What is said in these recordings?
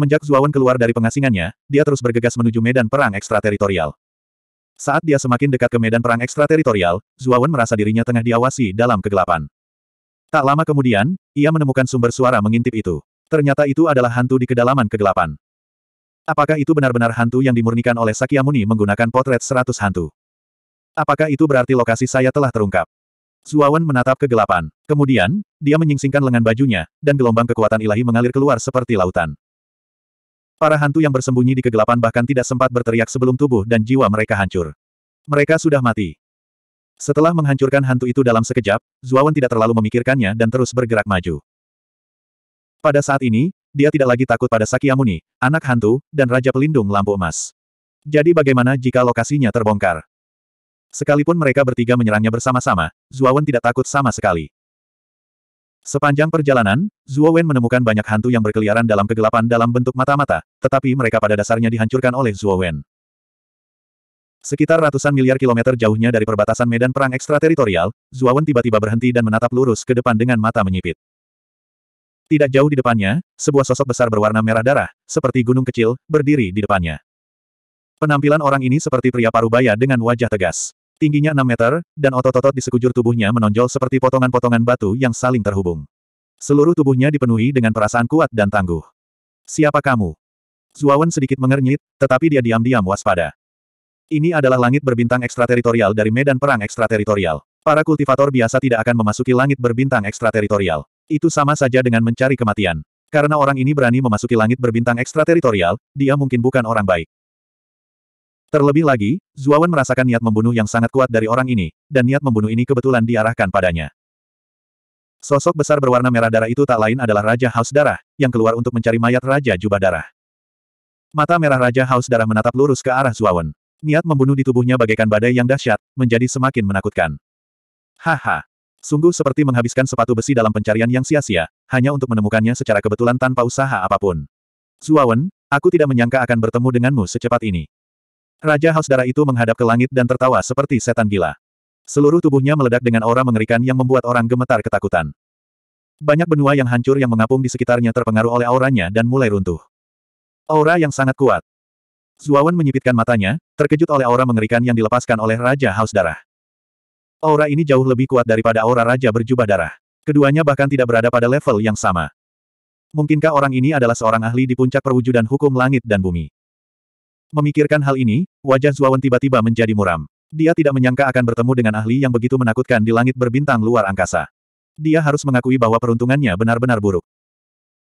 Semenjak Zuawan keluar dari pengasingannya, dia terus bergegas menuju medan perang ekstrateritorial. Saat dia semakin dekat ke medan perang ekstrateritorial, Zuawan merasa dirinya tengah diawasi dalam kegelapan. Tak lama kemudian, ia menemukan sumber suara mengintip itu. Ternyata itu adalah hantu di kedalaman kegelapan. Apakah itu benar-benar hantu yang dimurnikan oleh Sakyamuni menggunakan potret seratus hantu? Apakah itu berarti lokasi saya telah terungkap? Zuawan menatap kegelapan. Kemudian, dia menyingsingkan lengan bajunya, dan gelombang kekuatan ilahi mengalir keluar seperti lautan. Para hantu yang bersembunyi di kegelapan bahkan tidak sempat berteriak sebelum tubuh dan jiwa mereka hancur. Mereka sudah mati. Setelah menghancurkan hantu itu dalam sekejap, Zuawan tidak terlalu memikirkannya dan terus bergerak maju. Pada saat ini, dia tidak lagi takut pada Sakyamuni, anak hantu, dan Raja Pelindung Lampu Emas. Jadi bagaimana jika lokasinya terbongkar? Sekalipun mereka bertiga menyerangnya bersama-sama, Zuawan tidak takut sama sekali. Sepanjang perjalanan, Zuo Wen menemukan banyak hantu yang berkeliaran dalam kegelapan dalam bentuk mata-mata, tetapi mereka pada dasarnya dihancurkan oleh Zuo Wen. Sekitar ratusan miliar kilometer jauhnya dari perbatasan medan perang ekstrateritorial, Wen tiba-tiba berhenti dan menatap lurus ke depan dengan mata menyipit. Tidak jauh di depannya, sebuah sosok besar berwarna merah darah, seperti gunung kecil, berdiri di depannya. Penampilan orang ini seperti pria parubaya dengan wajah tegas. Tingginya 6 meter, dan otot-otot di sekujur tubuhnya menonjol seperti potongan-potongan batu yang saling terhubung. Seluruh tubuhnya dipenuhi dengan perasaan kuat dan tangguh. Siapa kamu? Zuawan sedikit mengernyit, tetapi dia diam-diam waspada. Ini adalah langit berbintang ekstrateritorial dari medan perang ekstrateritorial. Para kultivator biasa tidak akan memasuki langit berbintang ekstrateritorial. Itu sama saja dengan mencari kematian. Karena orang ini berani memasuki langit berbintang ekstrateritorial, dia mungkin bukan orang baik. Terlebih lagi, Zuawan merasakan niat membunuh yang sangat kuat dari orang ini, dan niat membunuh ini kebetulan diarahkan padanya. Sosok besar berwarna merah darah itu tak lain adalah Raja Haus Darah, yang keluar untuk mencari mayat Raja Jubah Darah. Mata merah Raja Haus Darah menatap lurus ke arah Zuawan. Niat membunuh di tubuhnya bagaikan badai yang dahsyat, menjadi semakin menakutkan. Haha. Sungguh seperti menghabiskan sepatu besi dalam pencarian yang sia-sia, hanya untuk menemukannya secara kebetulan tanpa usaha apapun. Zuawan, aku tidak menyangka akan bertemu denganmu secepat ini. Raja Haus Darah itu menghadap ke langit dan tertawa seperti setan gila. Seluruh tubuhnya meledak dengan aura mengerikan yang membuat orang gemetar ketakutan. Banyak benua yang hancur yang mengapung di sekitarnya terpengaruh oleh auranya dan mulai runtuh. Aura yang sangat kuat. Zuawan menyipitkan matanya, terkejut oleh aura mengerikan yang dilepaskan oleh Raja Haus Darah. Aura ini jauh lebih kuat daripada aura Raja berjubah darah. Keduanya bahkan tidak berada pada level yang sama. Mungkinkah orang ini adalah seorang ahli di puncak perwujudan hukum langit dan bumi? Memikirkan hal ini, wajah Zuawan tiba-tiba menjadi muram. Dia tidak menyangka akan bertemu dengan ahli yang begitu menakutkan di langit berbintang luar angkasa. Dia harus mengakui bahwa peruntungannya benar-benar buruk.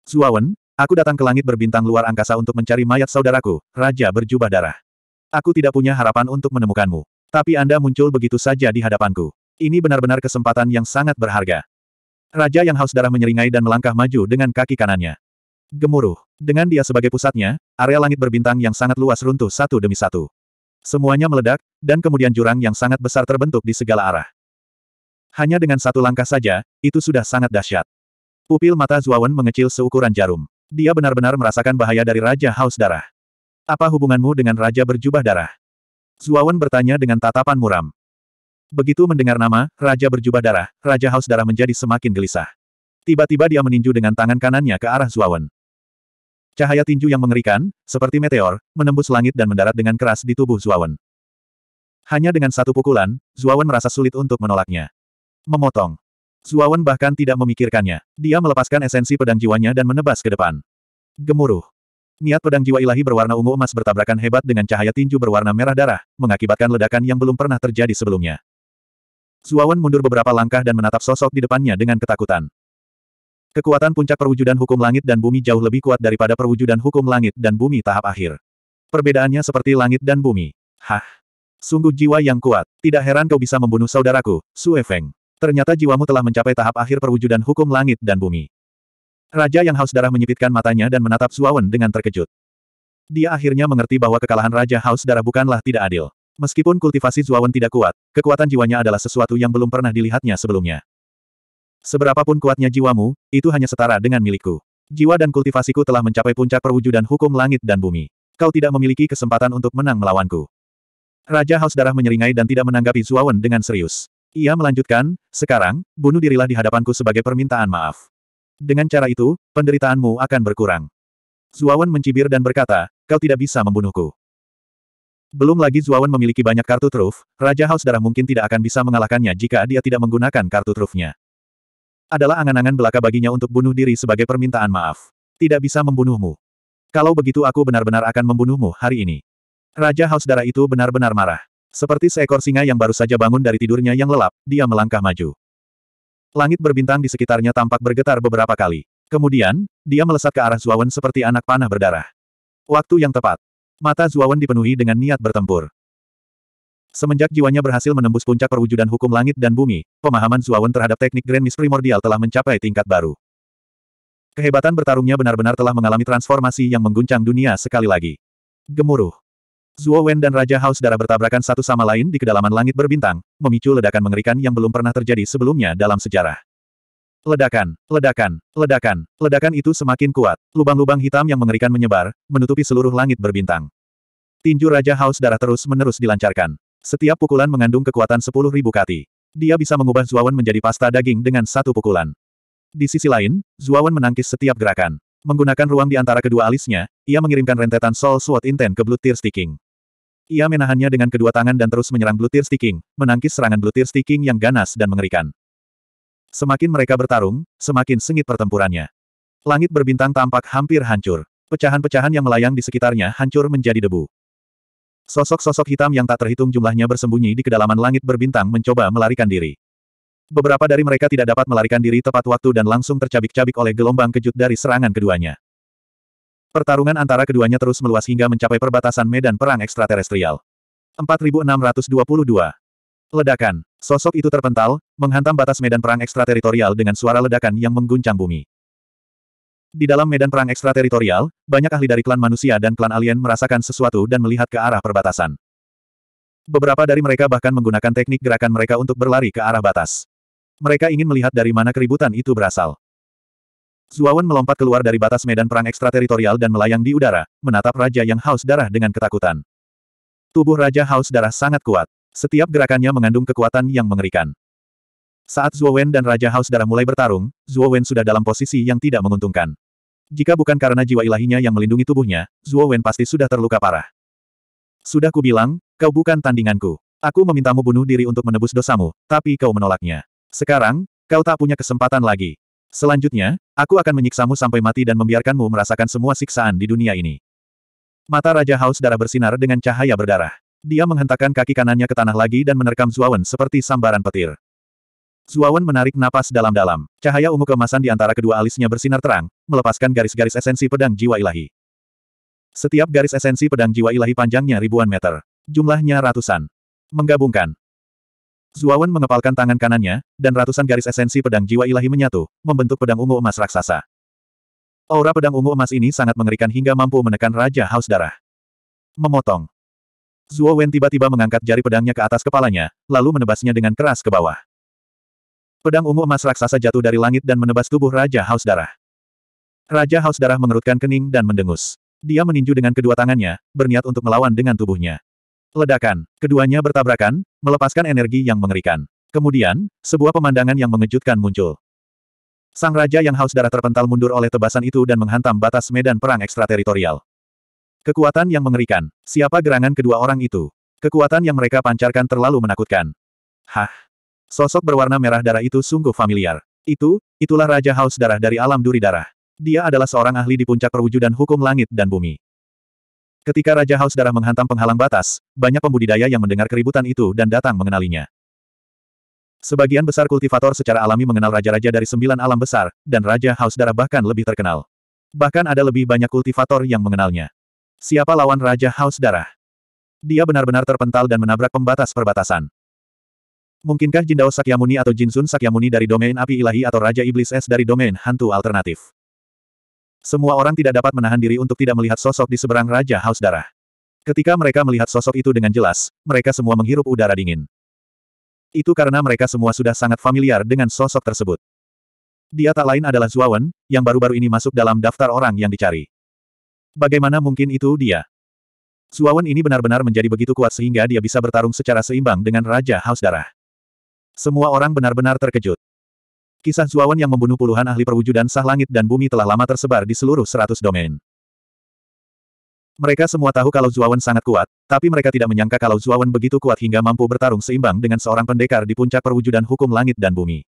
Zuawan, aku datang ke langit berbintang luar angkasa untuk mencari mayat saudaraku, Raja berjubah darah. Aku tidak punya harapan untuk menemukanmu. Tapi Anda muncul begitu saja di hadapanku. Ini benar-benar kesempatan yang sangat berharga. Raja yang haus darah menyeringai dan melangkah maju dengan kaki kanannya. Gemuruh. Dengan dia sebagai pusatnya, area langit berbintang yang sangat luas runtuh satu demi satu. Semuanya meledak, dan kemudian jurang yang sangat besar terbentuk di segala arah. Hanya dengan satu langkah saja, itu sudah sangat dahsyat. Pupil mata Zuawan mengecil seukuran jarum. Dia benar-benar merasakan bahaya dari Raja Haus Darah. Apa hubunganmu dengan Raja Berjubah Darah? Zuawan bertanya dengan tatapan muram. Begitu mendengar nama, Raja Berjubah Darah, Raja Haus Darah menjadi semakin gelisah. Tiba-tiba dia meninju dengan tangan kanannya ke arah Zuawan. Cahaya tinju yang mengerikan, seperti meteor, menembus langit dan mendarat dengan keras di tubuh Zuawan. Hanya dengan satu pukulan, Zuawan merasa sulit untuk menolaknya. Memotong. Zuawan bahkan tidak memikirkannya. Dia melepaskan esensi pedang jiwanya dan menebas ke depan. Gemuruh. Niat pedang jiwa ilahi berwarna ungu emas bertabrakan hebat dengan cahaya tinju berwarna merah darah, mengakibatkan ledakan yang belum pernah terjadi sebelumnya. Zuawan mundur beberapa langkah dan menatap sosok di depannya dengan ketakutan. Kekuatan puncak perwujudan hukum langit dan bumi jauh lebih kuat daripada perwujudan hukum langit dan bumi tahap akhir. Perbedaannya seperti langit dan bumi. Hah? Sungguh jiwa yang kuat. Tidak heran kau bisa membunuh saudaraku, Sue Feng. Ternyata jiwamu telah mencapai tahap akhir perwujudan hukum langit dan bumi. Raja yang haus darah menyipitkan matanya dan menatap Suawen dengan terkejut. Dia akhirnya mengerti bahwa kekalahan Raja haus darah bukanlah tidak adil. Meskipun kultivasi Zuawan tidak kuat, kekuatan jiwanya adalah sesuatu yang belum pernah dilihatnya sebelumnya. Seberapapun kuatnya jiwamu, itu hanya setara dengan milikku. Jiwa dan kultivasiku telah mencapai puncak perwujudan hukum langit dan bumi. Kau tidak memiliki kesempatan untuk menang melawanku. Raja Haus Darah menyeringai dan tidak menanggapi Zuawan dengan serius. Ia melanjutkan, sekarang, bunuh dirilah di hadapanku sebagai permintaan maaf. Dengan cara itu, penderitaanmu akan berkurang. Zuawan mencibir dan berkata, kau tidak bisa membunuhku. Belum lagi Zuawan memiliki banyak kartu truf, Raja Haus Darah mungkin tidak akan bisa mengalahkannya jika dia tidak menggunakan kartu trufnya adalah angan-angan belaka baginya untuk bunuh diri sebagai permintaan maaf. Tidak bisa membunuhmu. Kalau begitu aku benar-benar akan membunuhmu hari ini. Raja Haus Darah itu benar-benar marah. Seperti seekor singa yang baru saja bangun dari tidurnya yang lelap, dia melangkah maju. Langit berbintang di sekitarnya tampak bergetar beberapa kali. Kemudian, dia melesat ke arah Zuawan seperti anak panah berdarah. Waktu yang tepat. Mata Zuawan dipenuhi dengan niat bertempur. Semenjak jiwanya berhasil menembus puncak perwujudan hukum langit dan bumi, pemahaman Zuawan terhadap teknik Grand Miss primordial telah mencapai tingkat baru. Kehebatan bertarungnya benar-benar telah mengalami transformasi yang mengguncang dunia sekali lagi. Gemuruh. Zuo Wen dan Raja Haus Darah bertabrakan satu sama lain di kedalaman langit berbintang, memicu ledakan mengerikan yang belum pernah terjadi sebelumnya dalam sejarah. Ledakan, ledakan, ledakan, ledakan itu semakin kuat. Lubang-lubang hitam yang mengerikan menyebar, menutupi seluruh langit berbintang. Tinju Raja Haus Darah terus-menerus dilancarkan. Setiap pukulan mengandung kekuatan 10.000 kati. Dia bisa mengubah Zuawan menjadi pasta daging dengan satu pukulan. Di sisi lain, Zuawan menangkis setiap gerakan. Menggunakan ruang di antara kedua alisnya, ia mengirimkan rentetan Soul Sword Intent ke Blue Tear Sticking. Ia menahannya dengan kedua tangan dan terus menyerang Blue Tear Sticking, menangkis serangan Blue Tear Sticking yang ganas dan mengerikan. Semakin mereka bertarung, semakin sengit pertempurannya. Langit berbintang tampak hampir hancur. Pecahan-pecahan yang melayang di sekitarnya hancur menjadi debu. Sosok-sosok hitam yang tak terhitung jumlahnya bersembunyi di kedalaman langit berbintang mencoba melarikan diri. Beberapa dari mereka tidak dapat melarikan diri tepat waktu dan langsung tercabik-cabik oleh gelombang kejut dari serangan keduanya. Pertarungan antara keduanya terus meluas hingga mencapai perbatasan medan perang ekstraterestrial. 4622. Ledakan. Sosok itu terpental, menghantam batas medan perang ekstrateritorial dengan suara ledakan yang mengguncang bumi. Di dalam medan perang ekstrateritorial, banyak ahli dari klan manusia dan klan alien merasakan sesuatu dan melihat ke arah perbatasan. Beberapa dari mereka bahkan menggunakan teknik gerakan mereka untuk berlari ke arah batas. Mereka ingin melihat dari mana keributan itu berasal. Zuawan melompat keluar dari batas medan perang ekstrateritorial dan melayang di udara, menatap Raja yang haus darah dengan ketakutan. Tubuh Raja haus darah sangat kuat. Setiap gerakannya mengandung kekuatan yang mengerikan. Saat Zhuo Wen dan Raja Haus Darah mulai bertarung, Zhuo Wen sudah dalam posisi yang tidak menguntungkan. Jika bukan karena jiwa ilahinya yang melindungi tubuhnya, Zhuo Wen pasti sudah terluka parah. Sudah kubilang, kau bukan tandinganku. Aku memintamu bunuh diri untuk menebus dosamu, tapi kau menolaknya. Sekarang, kau tak punya kesempatan lagi. Selanjutnya, aku akan menyiksamu sampai mati dan membiarkanmu merasakan semua siksaan di dunia ini. Mata Raja Haus Darah bersinar dengan cahaya berdarah. Dia menghentakkan kaki kanannya ke tanah lagi dan menerkam Wen seperti sambaran petir. Zuawan menarik napas dalam-dalam. Cahaya ungu kemasan di antara kedua alisnya bersinar terang, melepaskan garis-garis esensi pedang jiwa ilahi. Setiap garis esensi pedang jiwa ilahi panjangnya ribuan meter. Jumlahnya ratusan. Menggabungkan. Zuawan mengepalkan tangan kanannya, dan ratusan garis esensi pedang jiwa ilahi menyatu, membentuk pedang ungu emas raksasa. Aura pedang ungu emas ini sangat mengerikan hingga mampu menekan Raja Haus Darah. Memotong. Zuo tiba-tiba mengangkat jari pedangnya ke atas kepalanya, lalu menebasnya dengan keras ke bawah. Pedang ungu emas raksasa jatuh dari langit dan menebas tubuh Raja Haus Darah. Raja Haus Darah mengerutkan kening dan mendengus. Dia meninju dengan kedua tangannya, berniat untuk melawan dengan tubuhnya. Ledakan, keduanya bertabrakan, melepaskan energi yang mengerikan. Kemudian, sebuah pemandangan yang mengejutkan muncul. Sang Raja yang haus darah terpental mundur oleh tebasan itu dan menghantam batas medan perang ekstrateritorial. Kekuatan yang mengerikan. Siapa gerangan kedua orang itu? Kekuatan yang mereka pancarkan terlalu menakutkan. Hah? Sosok berwarna merah darah itu sungguh familiar. Itu, itulah Raja Haus Darah dari alam duri darah. Dia adalah seorang ahli di puncak perwujudan hukum langit dan bumi. Ketika Raja Haus Darah menghantam penghalang batas, banyak pembudidaya yang mendengar keributan itu dan datang mengenalinya. Sebagian besar kultivator secara alami mengenal raja-raja dari sembilan alam besar, dan Raja Haus Darah bahkan lebih terkenal. Bahkan ada lebih banyak kultivator yang mengenalnya. Siapa lawan Raja Haus Darah? Dia benar-benar terpental dan menabrak pembatas perbatasan. Mungkinkah Jindao Sakyamuni atau Jinsun Sakyamuni dari domain api ilahi atau Raja Iblis Es dari domain hantu alternatif? Semua orang tidak dapat menahan diri untuk tidak melihat sosok di seberang Raja Haus Darah. Ketika mereka melihat sosok itu dengan jelas, mereka semua menghirup udara dingin. Itu karena mereka semua sudah sangat familiar dengan sosok tersebut. Dia tak lain adalah Zuawan, yang baru-baru ini masuk dalam daftar orang yang dicari. Bagaimana mungkin itu dia? Zuawan ini benar-benar menjadi begitu kuat sehingga dia bisa bertarung secara seimbang dengan Raja Haus Darah. Semua orang benar-benar terkejut. Kisah Zuawan yang membunuh puluhan ahli perwujudan sah langit dan bumi telah lama tersebar di seluruh seratus domain. Mereka semua tahu kalau Zuawan sangat kuat, tapi mereka tidak menyangka kalau Zuawan begitu kuat hingga mampu bertarung seimbang dengan seorang pendekar di puncak perwujudan hukum langit dan bumi.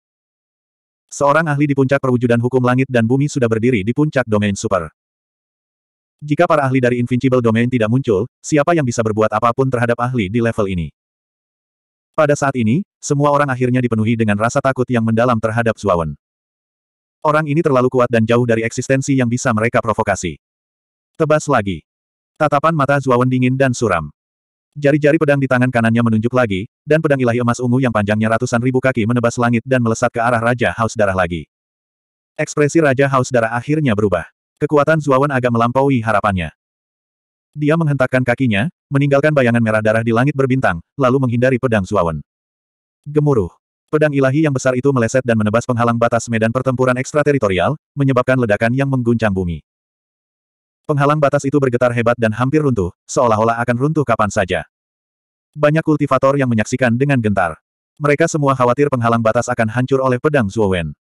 Seorang ahli di puncak perwujudan hukum langit dan bumi sudah berdiri di puncak domain super. Jika para ahli dari Invincible Domain tidak muncul, siapa yang bisa berbuat apapun terhadap ahli di level ini? Pada saat ini, semua orang akhirnya dipenuhi dengan rasa takut yang mendalam terhadap Zuawan. Orang ini terlalu kuat dan jauh dari eksistensi yang bisa mereka provokasi. Tebas lagi. Tatapan mata Zuawan dingin dan suram. Jari-jari pedang di tangan kanannya menunjuk lagi, dan pedang ilahi emas ungu yang panjangnya ratusan ribu kaki menebas langit dan melesat ke arah Raja Haus Darah lagi. Ekspresi Raja Haus Darah akhirnya berubah. Kekuatan Zuawan agak melampaui harapannya. Dia menghentakkan kakinya, meninggalkan bayangan merah darah di langit berbintang, lalu menghindari pedang Zuawan. Gemuruh. Pedang ilahi yang besar itu meleset dan menebas penghalang batas medan pertempuran ekstrateritorial, menyebabkan ledakan yang mengguncang bumi. Penghalang batas itu bergetar hebat dan hampir runtuh, seolah-olah akan runtuh kapan saja. Banyak kultivator yang menyaksikan dengan gentar. Mereka semua khawatir penghalang batas akan hancur oleh pedang Zuowen.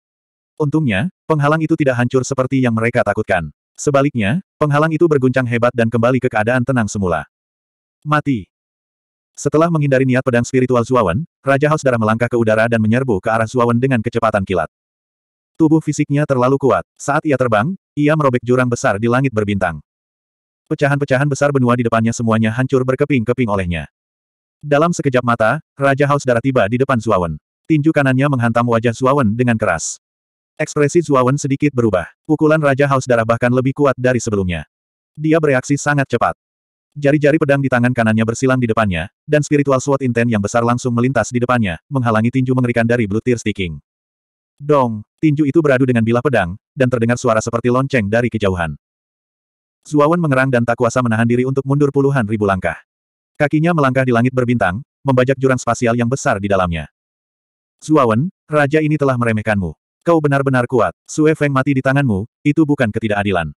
Untungnya, penghalang itu tidak hancur seperti yang mereka takutkan. Sebaliknya, penghalang itu berguncang hebat dan kembali ke keadaan tenang semula. Mati. Setelah menghindari niat pedang spiritual Zuawan, Raja Haus Darah melangkah ke udara dan menyerbu ke arah Zuawan dengan kecepatan kilat. Tubuh fisiknya terlalu kuat. Saat ia terbang, ia merobek jurang besar di langit berbintang. Pecahan-pecahan besar benua di depannya semuanya hancur berkeping-keping olehnya. Dalam sekejap mata, Raja Haus Darah tiba di depan Zuawan. Tinju kanannya menghantam wajah Zuawan dengan keras. Ekspresi Zuawan sedikit berubah. Pukulan Raja Haus Darah bahkan lebih kuat dari sebelumnya. Dia bereaksi sangat cepat. Jari-jari pedang di tangan kanannya bersilang di depannya, dan spiritual sword intent yang besar langsung melintas di depannya, menghalangi tinju mengerikan dari Blue Tear Sticking. Dong, tinju itu beradu dengan bilah pedang, dan terdengar suara seperti lonceng dari kejauhan. Zuawan mengerang dan tak kuasa menahan diri untuk mundur puluhan ribu langkah. Kakinya melangkah di langit berbintang, membajak jurang spasial yang besar di dalamnya. Zuawan, raja ini telah meremehkanmu. Kau benar-benar kuat. Sue Feng mati di tanganmu, itu bukan ketidakadilan.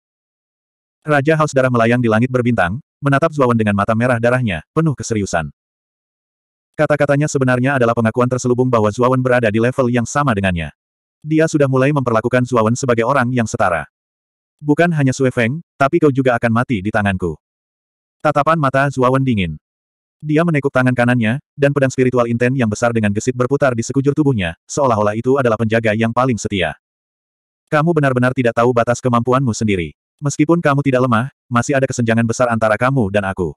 Raja Haus Darah melayang di langit berbintang, menatap Zuawan dengan mata merah darahnya, penuh keseriusan. Kata-katanya sebenarnya adalah pengakuan terselubung bahwa Zuawan berada di level yang sama dengannya. Dia sudah mulai memperlakukan Zuawan sebagai orang yang setara. Bukan hanya Sue Feng, tapi kau juga akan mati di tanganku. Tatapan mata Zuawan dingin. Dia menekuk tangan kanannya, dan pedang spiritual inten yang besar dengan gesit berputar di sekujur tubuhnya, seolah-olah itu adalah penjaga yang paling setia. Kamu benar-benar tidak tahu batas kemampuanmu sendiri. Meskipun kamu tidak lemah, masih ada kesenjangan besar antara kamu dan aku.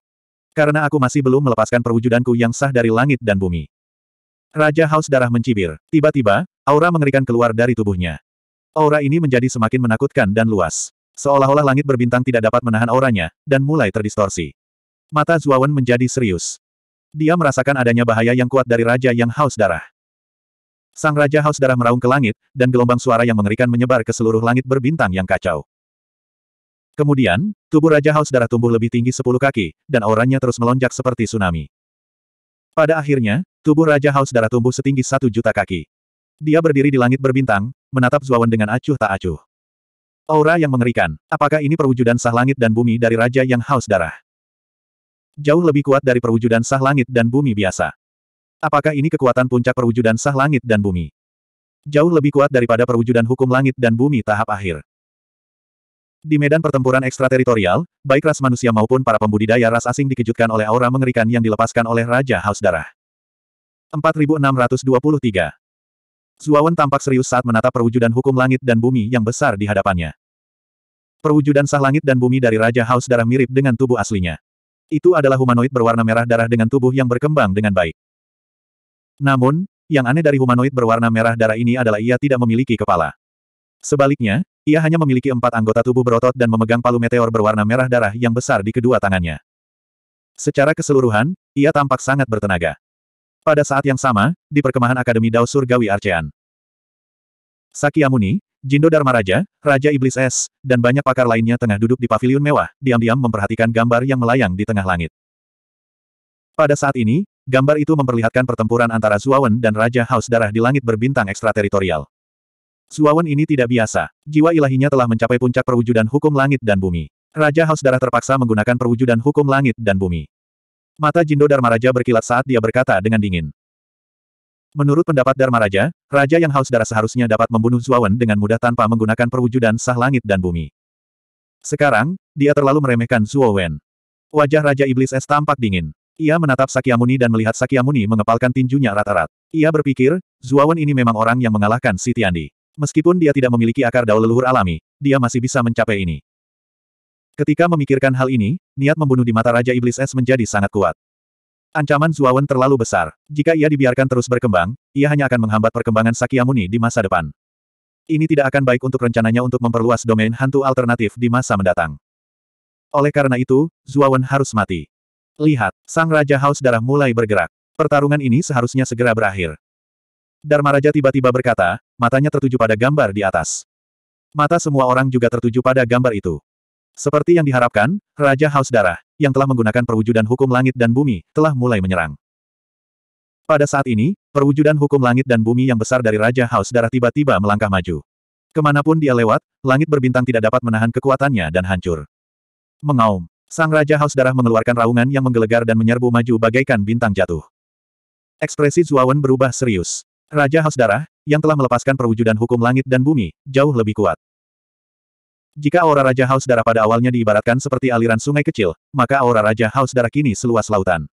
Karena aku masih belum melepaskan perwujudanku yang sah dari langit dan bumi. Raja Haus Darah mencibir. Tiba-tiba, aura mengerikan keluar dari tubuhnya. Aura ini menjadi semakin menakutkan dan luas. Seolah-olah langit berbintang tidak dapat menahan auranya, dan mulai terdistorsi. Mata Zuawan menjadi serius. Dia merasakan adanya bahaya yang kuat dari Raja Yang Haus Darah. Sang Raja Haus Darah meraung ke langit, dan gelombang suara yang mengerikan menyebar ke seluruh langit berbintang yang kacau. Kemudian, tubuh Raja Haus Darah tumbuh lebih tinggi sepuluh kaki, dan auranya terus melonjak seperti tsunami. Pada akhirnya, tubuh Raja Haus Darah tumbuh setinggi satu juta kaki. Dia berdiri di langit berbintang, menatap Zuawan dengan acuh tak acuh. Aura yang mengerikan, apakah ini perwujudan sah langit dan bumi dari Raja Yang Haus Darah? Jauh lebih kuat dari perwujudan sah langit dan bumi biasa. Apakah ini kekuatan puncak perwujudan sah langit dan bumi? Jauh lebih kuat daripada perwujudan hukum langit dan bumi tahap akhir. Di medan pertempuran ekstrateritorial, baik ras manusia maupun para pembudidaya ras asing dikejutkan oleh aura mengerikan yang dilepaskan oleh Raja Haus Darah. 4623 Zuawan tampak serius saat menatap perwujudan hukum langit dan bumi yang besar di hadapannya. Perwujudan sah langit dan bumi dari Raja Haus Darah mirip dengan tubuh aslinya. Itu adalah humanoid berwarna merah darah dengan tubuh yang berkembang dengan baik. Namun, yang aneh dari humanoid berwarna merah darah ini adalah ia tidak memiliki kepala. Sebaliknya, ia hanya memiliki empat anggota tubuh berotot dan memegang palu meteor berwarna merah darah yang besar di kedua tangannya. Secara keseluruhan, ia tampak sangat bertenaga. Pada saat yang sama, di perkemahan Akademi Dao Surgawi Arcean. Sakyamuni, Jindo Dharma Raja Raja Iblis Es, dan banyak pakar lainnya tengah duduk di pavilion mewah, diam-diam memperhatikan gambar yang melayang di tengah langit. Pada saat ini, gambar itu memperlihatkan pertempuran antara Zuawan dan Raja Haus Darah di langit berbintang ekstrateritorial. Zuawan ini tidak biasa, jiwa ilahinya telah mencapai puncak perwujudan hukum langit dan bumi. Raja Haus Darah terpaksa menggunakan perwujudan hukum langit dan bumi. Mata Jindo Raja berkilat saat dia berkata dengan dingin. Menurut pendapat Dharma Raja, Raja yang haus darah seharusnya dapat membunuh Zuawan dengan mudah tanpa menggunakan perwujudan sah langit dan bumi. Sekarang, dia terlalu meremehkan Zuawan. Wajah Raja Iblis S tampak dingin. Ia menatap Sakyamuni dan melihat Sakyamuni mengepalkan tinjunya rata rat Ia berpikir, Zuawan ini memang orang yang mengalahkan Siti Andi. Meskipun dia tidak memiliki akar daul leluhur alami, dia masih bisa mencapai ini. Ketika memikirkan hal ini, niat membunuh di mata Raja Iblis S menjadi sangat kuat. Ancaman Zuawan terlalu besar. Jika ia dibiarkan terus berkembang, ia hanya akan menghambat perkembangan Sakyamuni di masa depan. Ini tidak akan baik untuk rencananya untuk memperluas domain hantu alternatif di masa mendatang. Oleh karena itu, Zuawan harus mati. Lihat, Sang Raja Haus Darah mulai bergerak. Pertarungan ini seharusnya segera berakhir. Dharma Raja tiba-tiba berkata, matanya tertuju pada gambar di atas. Mata semua orang juga tertuju pada gambar itu. Seperti yang diharapkan, Raja Haus Darah, yang telah menggunakan perwujudan hukum langit dan bumi, telah mulai menyerang. Pada saat ini, perwujudan hukum langit dan bumi yang besar dari Raja Haus Darah tiba-tiba melangkah maju. Kemanapun dia lewat, langit berbintang tidak dapat menahan kekuatannya dan hancur. Mengaum, sang Raja Haus Darah mengeluarkan raungan yang menggelegar dan menyerbu maju bagaikan bintang jatuh. Ekspresi Zuawan berubah serius. Raja Haus Darah, yang telah melepaskan perwujudan hukum langit dan bumi, jauh lebih kuat. Jika aura Raja Haus Darah pada awalnya diibaratkan seperti aliran sungai kecil, maka aura Raja Haus Darah kini seluas lautan.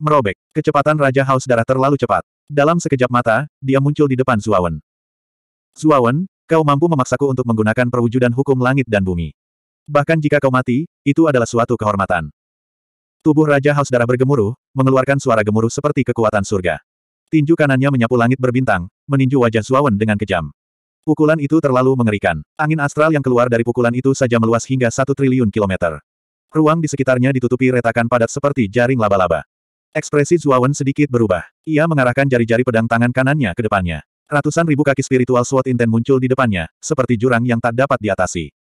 Merobek, kecepatan Raja Haus Darah terlalu cepat. Dalam sekejap mata, dia muncul di depan Zuawan. Zuawan, kau mampu memaksaku untuk menggunakan perwujudan hukum langit dan bumi. Bahkan jika kau mati, itu adalah suatu kehormatan. Tubuh Raja Haus Darah bergemuruh, mengeluarkan suara gemuruh seperti kekuatan surga. Tinju kanannya menyapu langit berbintang, meninju wajah Zuawan dengan kejam. Pukulan itu terlalu mengerikan. Angin astral yang keluar dari pukulan itu saja meluas hingga satu triliun kilometer. Ruang di sekitarnya ditutupi retakan padat seperti jaring laba-laba. Ekspresi Zuawan sedikit berubah. Ia mengarahkan jari-jari pedang tangan kanannya ke depannya. Ratusan ribu kaki spiritual swat inten muncul di depannya, seperti jurang yang tak dapat diatasi.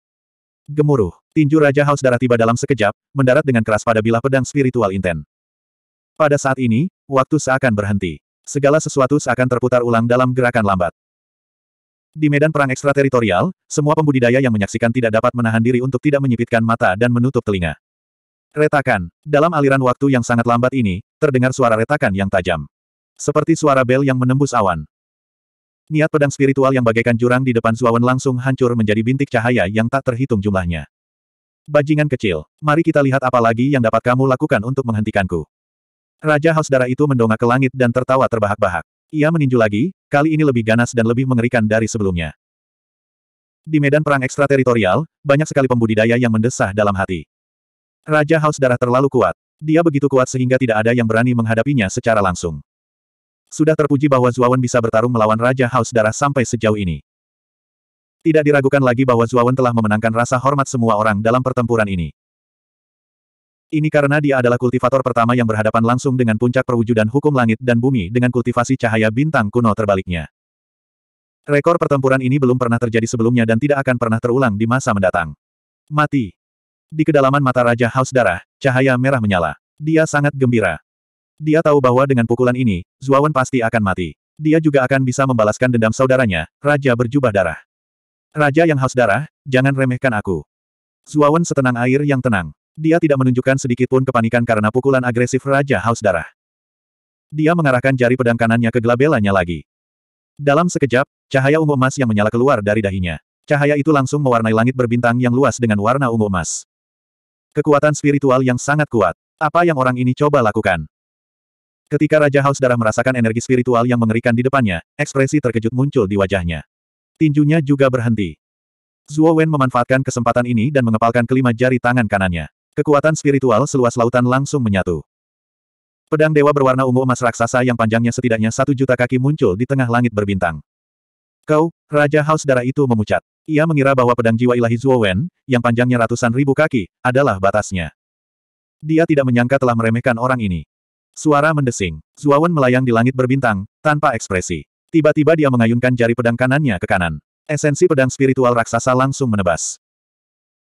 Gemuruh, tinju Raja Haus Darah tiba dalam sekejap, mendarat dengan keras pada bilah pedang spiritual inten. Pada saat ini, waktu seakan berhenti. Segala sesuatu seakan terputar ulang dalam gerakan lambat. Di medan perang ekstrateritorial, semua pembudidaya yang menyaksikan tidak dapat menahan diri untuk tidak menyipitkan mata dan menutup telinga. Retakan. Dalam aliran waktu yang sangat lambat ini, terdengar suara retakan yang tajam. Seperti suara bel yang menembus awan. Niat pedang spiritual yang bagaikan jurang di depan Zuawan langsung hancur menjadi bintik cahaya yang tak terhitung jumlahnya. Bajingan kecil, mari kita lihat apa lagi yang dapat kamu lakukan untuk menghentikanku. Raja Haus Darah itu mendongak ke langit dan tertawa terbahak-bahak. Ia meninju lagi, kali ini lebih ganas dan lebih mengerikan dari sebelumnya. Di medan perang ekstrateritorial, banyak sekali pembudidaya yang mendesah dalam hati. Raja Haus Darah terlalu kuat. Dia begitu kuat sehingga tidak ada yang berani menghadapinya secara langsung. Sudah terpuji bahwa Zuawan bisa bertarung melawan Raja Haus Darah sampai sejauh ini. Tidak diragukan lagi bahwa Zuawan telah memenangkan rasa hormat semua orang dalam pertempuran ini. Ini karena dia adalah kultivator pertama yang berhadapan langsung dengan puncak perwujudan hukum langit dan bumi dengan kultivasi cahaya bintang kuno terbaliknya. Rekor pertempuran ini belum pernah terjadi sebelumnya dan tidak akan pernah terulang di masa mendatang. Mati. Di kedalaman mata Raja Haus Darah, cahaya merah menyala. Dia sangat gembira. Dia tahu bahwa dengan pukulan ini, Zuawan pasti akan mati. Dia juga akan bisa membalaskan dendam saudaranya, Raja berjubah darah. Raja yang haus darah, jangan remehkan aku. Zuawan setenang air yang tenang. Dia tidak menunjukkan sedikit pun kepanikan karena pukulan agresif Raja Haus Darah. Dia mengarahkan jari pedang kanannya ke gelabelanya lagi. Dalam sekejap, cahaya ungu emas yang menyala keluar dari dahinya. Cahaya itu langsung mewarnai langit berbintang yang luas dengan warna ungu emas. Kekuatan spiritual yang sangat kuat. Apa yang orang ini coba lakukan? Ketika Raja Haus Darah merasakan energi spiritual yang mengerikan di depannya, ekspresi terkejut muncul di wajahnya. Tinjunya juga berhenti. Zuo Wen memanfaatkan kesempatan ini dan mengepalkan kelima jari tangan kanannya. Kekuatan spiritual seluas lautan langsung menyatu. Pedang dewa berwarna ungu emas raksasa yang panjangnya setidaknya satu juta kaki muncul di tengah langit berbintang. Kau, Raja Haus Darah itu memucat. Ia mengira bahwa pedang jiwa ilahi Zhuowen, yang panjangnya ratusan ribu kaki, adalah batasnya. Dia tidak menyangka telah meremehkan orang ini. Suara mendesing. Zhuowen melayang di langit berbintang, tanpa ekspresi. Tiba-tiba dia mengayunkan jari pedang kanannya ke kanan. Esensi pedang spiritual raksasa langsung menebas.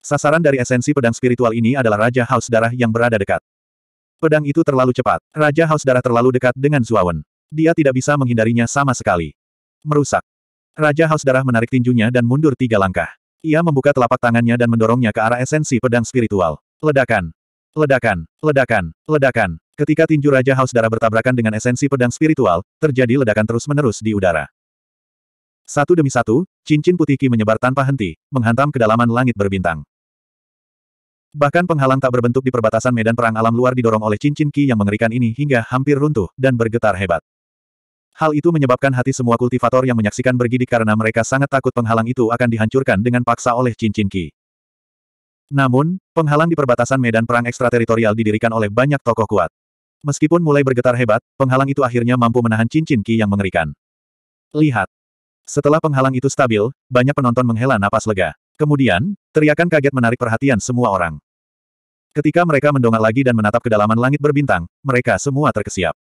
Sasaran dari esensi pedang spiritual ini adalah Raja Haus Darah yang berada dekat. Pedang itu terlalu cepat. Raja Haus Darah terlalu dekat dengan Zuawan. Dia tidak bisa menghindarinya sama sekali. Merusak. Raja Haus Darah menarik tinjunya dan mundur tiga langkah. Ia membuka telapak tangannya dan mendorongnya ke arah esensi pedang spiritual. Ledakan. Ledakan. Ledakan. Ledakan. Ketika tinju Raja Haus Darah bertabrakan dengan esensi pedang spiritual, terjadi ledakan terus-menerus di udara. Satu demi satu, cincin putih Ki menyebar tanpa henti, menghantam kedalaman langit berbintang. Bahkan penghalang tak berbentuk di perbatasan medan perang alam luar didorong oleh cincin Ki yang mengerikan ini hingga hampir runtuh dan bergetar hebat. Hal itu menyebabkan hati semua kultivator yang menyaksikan bergidik karena mereka sangat takut penghalang itu akan dihancurkan dengan paksa oleh cincin Ki. Namun, penghalang di perbatasan medan perang ekstrateritorial didirikan oleh banyak tokoh kuat. Meskipun mulai bergetar hebat, penghalang itu akhirnya mampu menahan cincin Ki yang mengerikan. Lihat, setelah penghalang itu stabil, banyak penonton menghela napas lega. Kemudian, teriakan kaget menarik perhatian semua orang. Ketika mereka mendongak lagi dan menatap kedalaman langit berbintang, mereka semua terkesiap.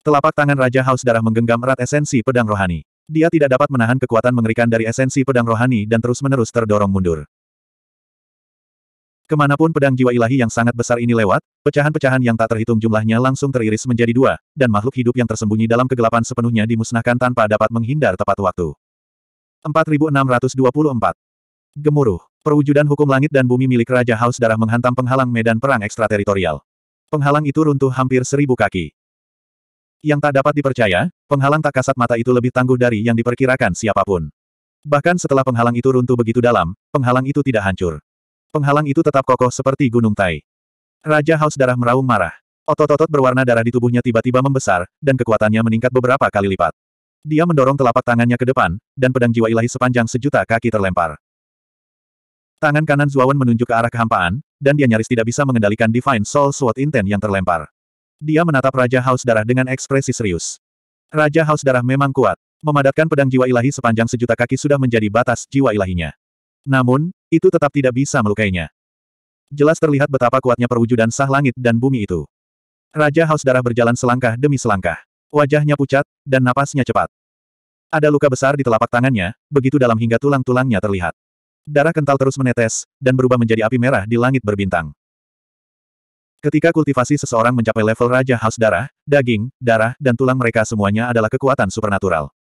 Telapak tangan Raja Haus Darah menggenggam erat esensi pedang rohani. Dia tidak dapat menahan kekuatan mengerikan dari esensi pedang rohani dan terus-menerus terdorong mundur. Kemanapun pedang jiwa ilahi yang sangat besar ini lewat, pecahan-pecahan yang tak terhitung jumlahnya langsung teriris menjadi dua, dan makhluk hidup yang tersembunyi dalam kegelapan sepenuhnya dimusnahkan tanpa dapat menghindar tepat waktu. 4624 Gemuruh. Perwujudan hukum langit dan bumi milik Raja Haus Darah menghantam penghalang medan perang ekstrateritorial. Penghalang itu runtuh hampir seribu kaki. Yang tak dapat dipercaya, penghalang tak kasat mata itu lebih tangguh dari yang diperkirakan siapapun. Bahkan setelah penghalang itu runtuh begitu dalam, penghalang itu tidak hancur. Penghalang itu tetap kokoh seperti gunung tai. Raja Haus Darah meraung marah. Otot-otot berwarna darah di tubuhnya tiba-tiba membesar, dan kekuatannya meningkat beberapa kali lipat. Dia mendorong telapak tangannya ke depan, dan pedang jiwa ilahi sepanjang sejuta kaki terlempar. Tangan kanan Zuawan menunjuk ke arah kehampaan, dan dia nyaris tidak bisa mengendalikan Divine Soul Sword Intent yang terlempar. Dia menatap Raja Haus Darah dengan ekspresi serius. Raja Haus Darah memang kuat. Memadatkan pedang jiwa ilahi sepanjang sejuta kaki sudah menjadi batas jiwa ilahinya. Namun, itu tetap tidak bisa melukainya. Jelas terlihat betapa kuatnya perwujudan sah langit dan bumi itu. Raja Haus Darah berjalan selangkah demi selangkah. Wajahnya pucat, dan napasnya cepat. Ada luka besar di telapak tangannya, begitu dalam hingga tulang-tulangnya terlihat. Darah kental terus menetes, dan berubah menjadi api merah di langit berbintang. Ketika kultivasi seseorang mencapai level Raja Haus Darah, daging, darah, dan tulang mereka semuanya adalah kekuatan supernatural.